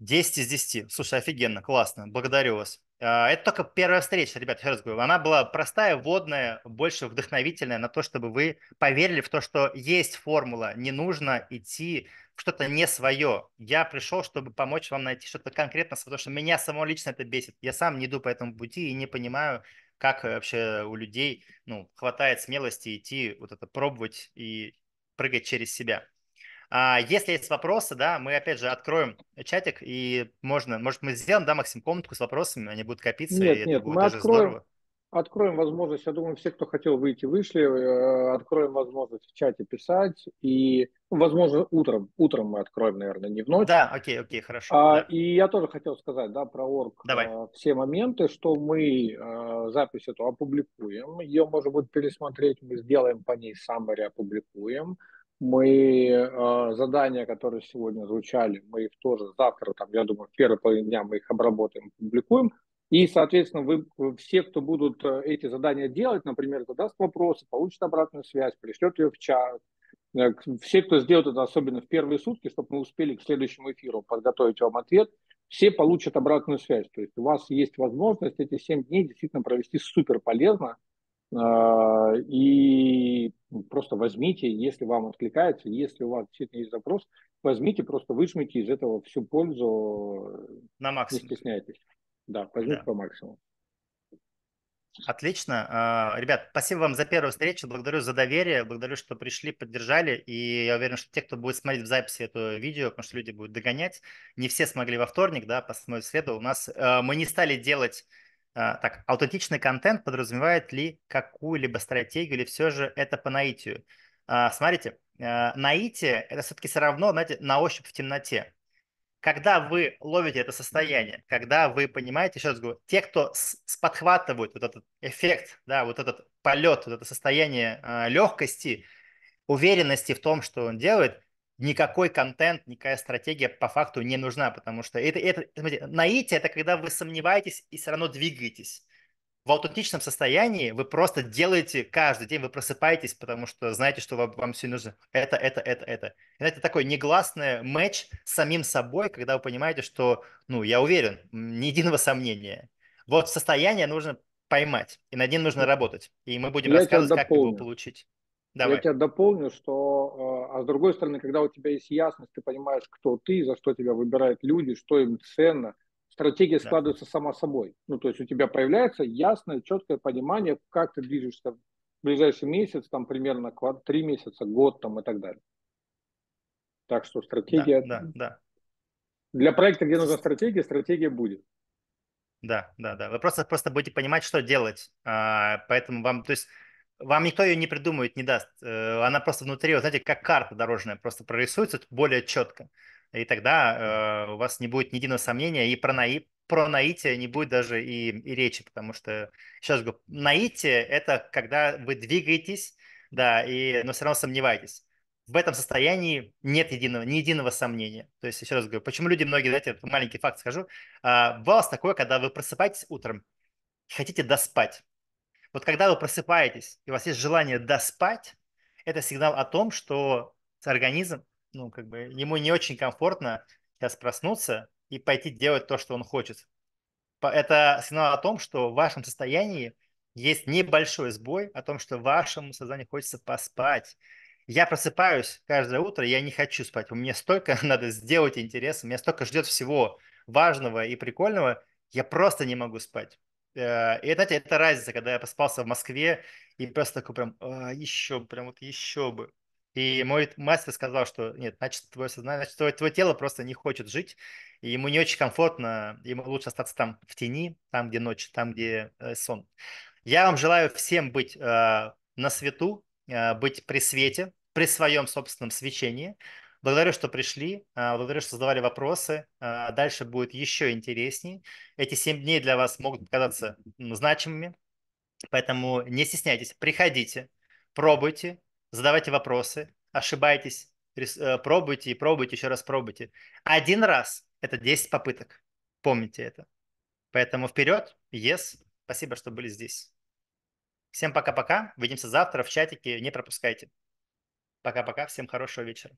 10 из 10. Слушай, офигенно, классно. Благодарю вас. А, это только первая встреча, ребят, еще раз говорю. Она была простая, водная, больше вдохновительная на то, чтобы вы поверили в то, что есть формула, не нужно идти в что-то не свое. Я пришел, чтобы помочь вам найти что-то конкретное, потому что меня само лично это бесит. Я сам не иду по этому пути и не понимаю, как э, вообще у людей ну, хватает смелости идти вот это пробовать и прыгать через себя. А если есть вопросы, да, мы опять же откроем чатик и можно, может, мы сделаем, да, Максим, комнатку с вопросами, они будут копиться, нет, и нет, это будет даже откроем, здорово. Откроем возможность, я думаю, все, кто хотел выйти, вышли, э, откроем возможность в чате писать, и, ну, возможно, утром, утром мы откроем, наверное, не в ночь. Да, окей, окей, хорошо. А, да. И я тоже хотел сказать, да, про орг, Давай. Э, все моменты, что мы э, запись эту опубликуем, ее можно будет пересмотреть, мы сделаем по ней summary, опубликуем, мы а, задания, которые сегодня звучали, мы их тоже завтра, там, я думаю, в первый половине дня мы их обработаем, публикуем. И, соответственно, вы, все, кто будут э, эти задания делать, например, задаст вопросы, получит обратную связь, пришлет ее в чат. Э, все, кто сделает это, особенно в первые сутки, чтобы мы успели к следующему эфиру подготовить вам ответ, все получат обратную связь. То есть у вас есть возможность эти 7 дней действительно провести супер полезно, а, и просто возьмите, если вам откликается, если у вас действительно есть запрос, возьмите, просто выжмите из этого всю пользу. На максимум. Не стесняйтесь. Да, возьмите да. по максимуму. Отлично. А, ребят, спасибо вам за первую встречу. Благодарю за доверие. Благодарю, что пришли, поддержали. И я уверен, что те, кто будет смотреть в записи это видео, потому что люди будут догонять, не все смогли во вторник, да, посмотреть в среду. У нас э, мы не стали делать а, так, аутентичный контент подразумевает ли какую-либо стратегию, или все же это по наитию? А, смотрите, а, наитие – это все-таки все равно, знаете, на ощупь в темноте. Когда вы ловите это состояние, когда вы понимаете, еще раз говорю, те, кто подхватывают вот этот эффект, да, вот этот полет, вот это состояние легкости, уверенности в том, что он делает, никакой контент, никакая стратегия по факту не нужна, потому что это, это смотрите, наитие – это когда вы сомневаетесь и все равно двигаетесь. В аутентичном состоянии вы просто делаете каждый день, вы просыпаетесь, потому что знаете, что вам, вам все нужно. Это, это, это, это. Это такой негласный матч с самим собой, когда вы понимаете, что, ну, я уверен, ни единого сомнения. Вот состояние нужно поймать, и над ним нужно ну, работать. И мы будем я рассказывать, как его получить. Давай. Я тебя дополню, что, э, а с другой стороны, когда у тебя есть ясность, ты понимаешь, кто ты, за что тебя выбирают люди, что им ценно, стратегия да. складывается сама собой. Ну, то есть у тебя появляется ясное, четкое понимание, как ты движешься в ближайший месяц, там примерно три месяца, год там и так далее. Так что стратегия... Да, да, да. Для проекта, где нужна стратегия, стратегия будет. Да, да, да. Вы просто, просто будете понимать, что делать. А, поэтому вам, то есть вам никто ее не придумает, не даст. Э, она просто внутри, знаете, как карта дорожная, просто прорисуется более четко. И тогда э, у вас не будет ни единого сомнения, и про, наи, про наитие не будет даже и, и речи, потому что, сейчас говорю, наитие – это когда вы двигаетесь, да, и, но все равно сомневаетесь. В этом состоянии нет единого, ни единого сомнения. То есть, еще раз говорю, почему люди многие, знаете, маленький факт скажу, э, а, бывало такое, когда вы просыпаетесь утром, хотите доспать, вот когда вы просыпаетесь и у вас есть желание доспать, это сигнал о том, что организм, ну, как бы, ему не очень комфортно сейчас проснуться и пойти делать то, что он хочет. Это сигнал о том, что в вашем состоянии есть небольшой сбой, о том, что вашему сознанию хочется поспать. Я просыпаюсь каждое утро, я не хочу спать. У меня столько надо сделать интереса, меня столько ждет всего важного и прикольного, я просто не могу спать. Э, и, знаете, это разница, когда я поспался в Москве и просто такой прям, а, еще, прям вот еще бы. И мой мастер сказал, что нет, значит, твое сознание, значит, твое, твое тело просто не хочет жить, и ему не очень комфортно, ему лучше остаться там в тени, там, где ночь, там, где э, сон. Я вам желаю всем быть э, на свету, э, быть при свете, при своем собственном свечении, Благодарю, что пришли, а, благодарю, что задавали вопросы. А, дальше будет еще интересней. Эти семь дней для вас могут показаться значимыми, поэтому не стесняйтесь, приходите, пробуйте, задавайте вопросы, ошибайтесь, э, пробуйте и пробуйте, еще раз пробуйте. Один раз – это 10 попыток, помните это. Поэтому вперед, yes, спасибо, что были здесь. Всем пока-пока, увидимся завтра в чатике, не пропускайте. Пока-пока, всем хорошего вечера.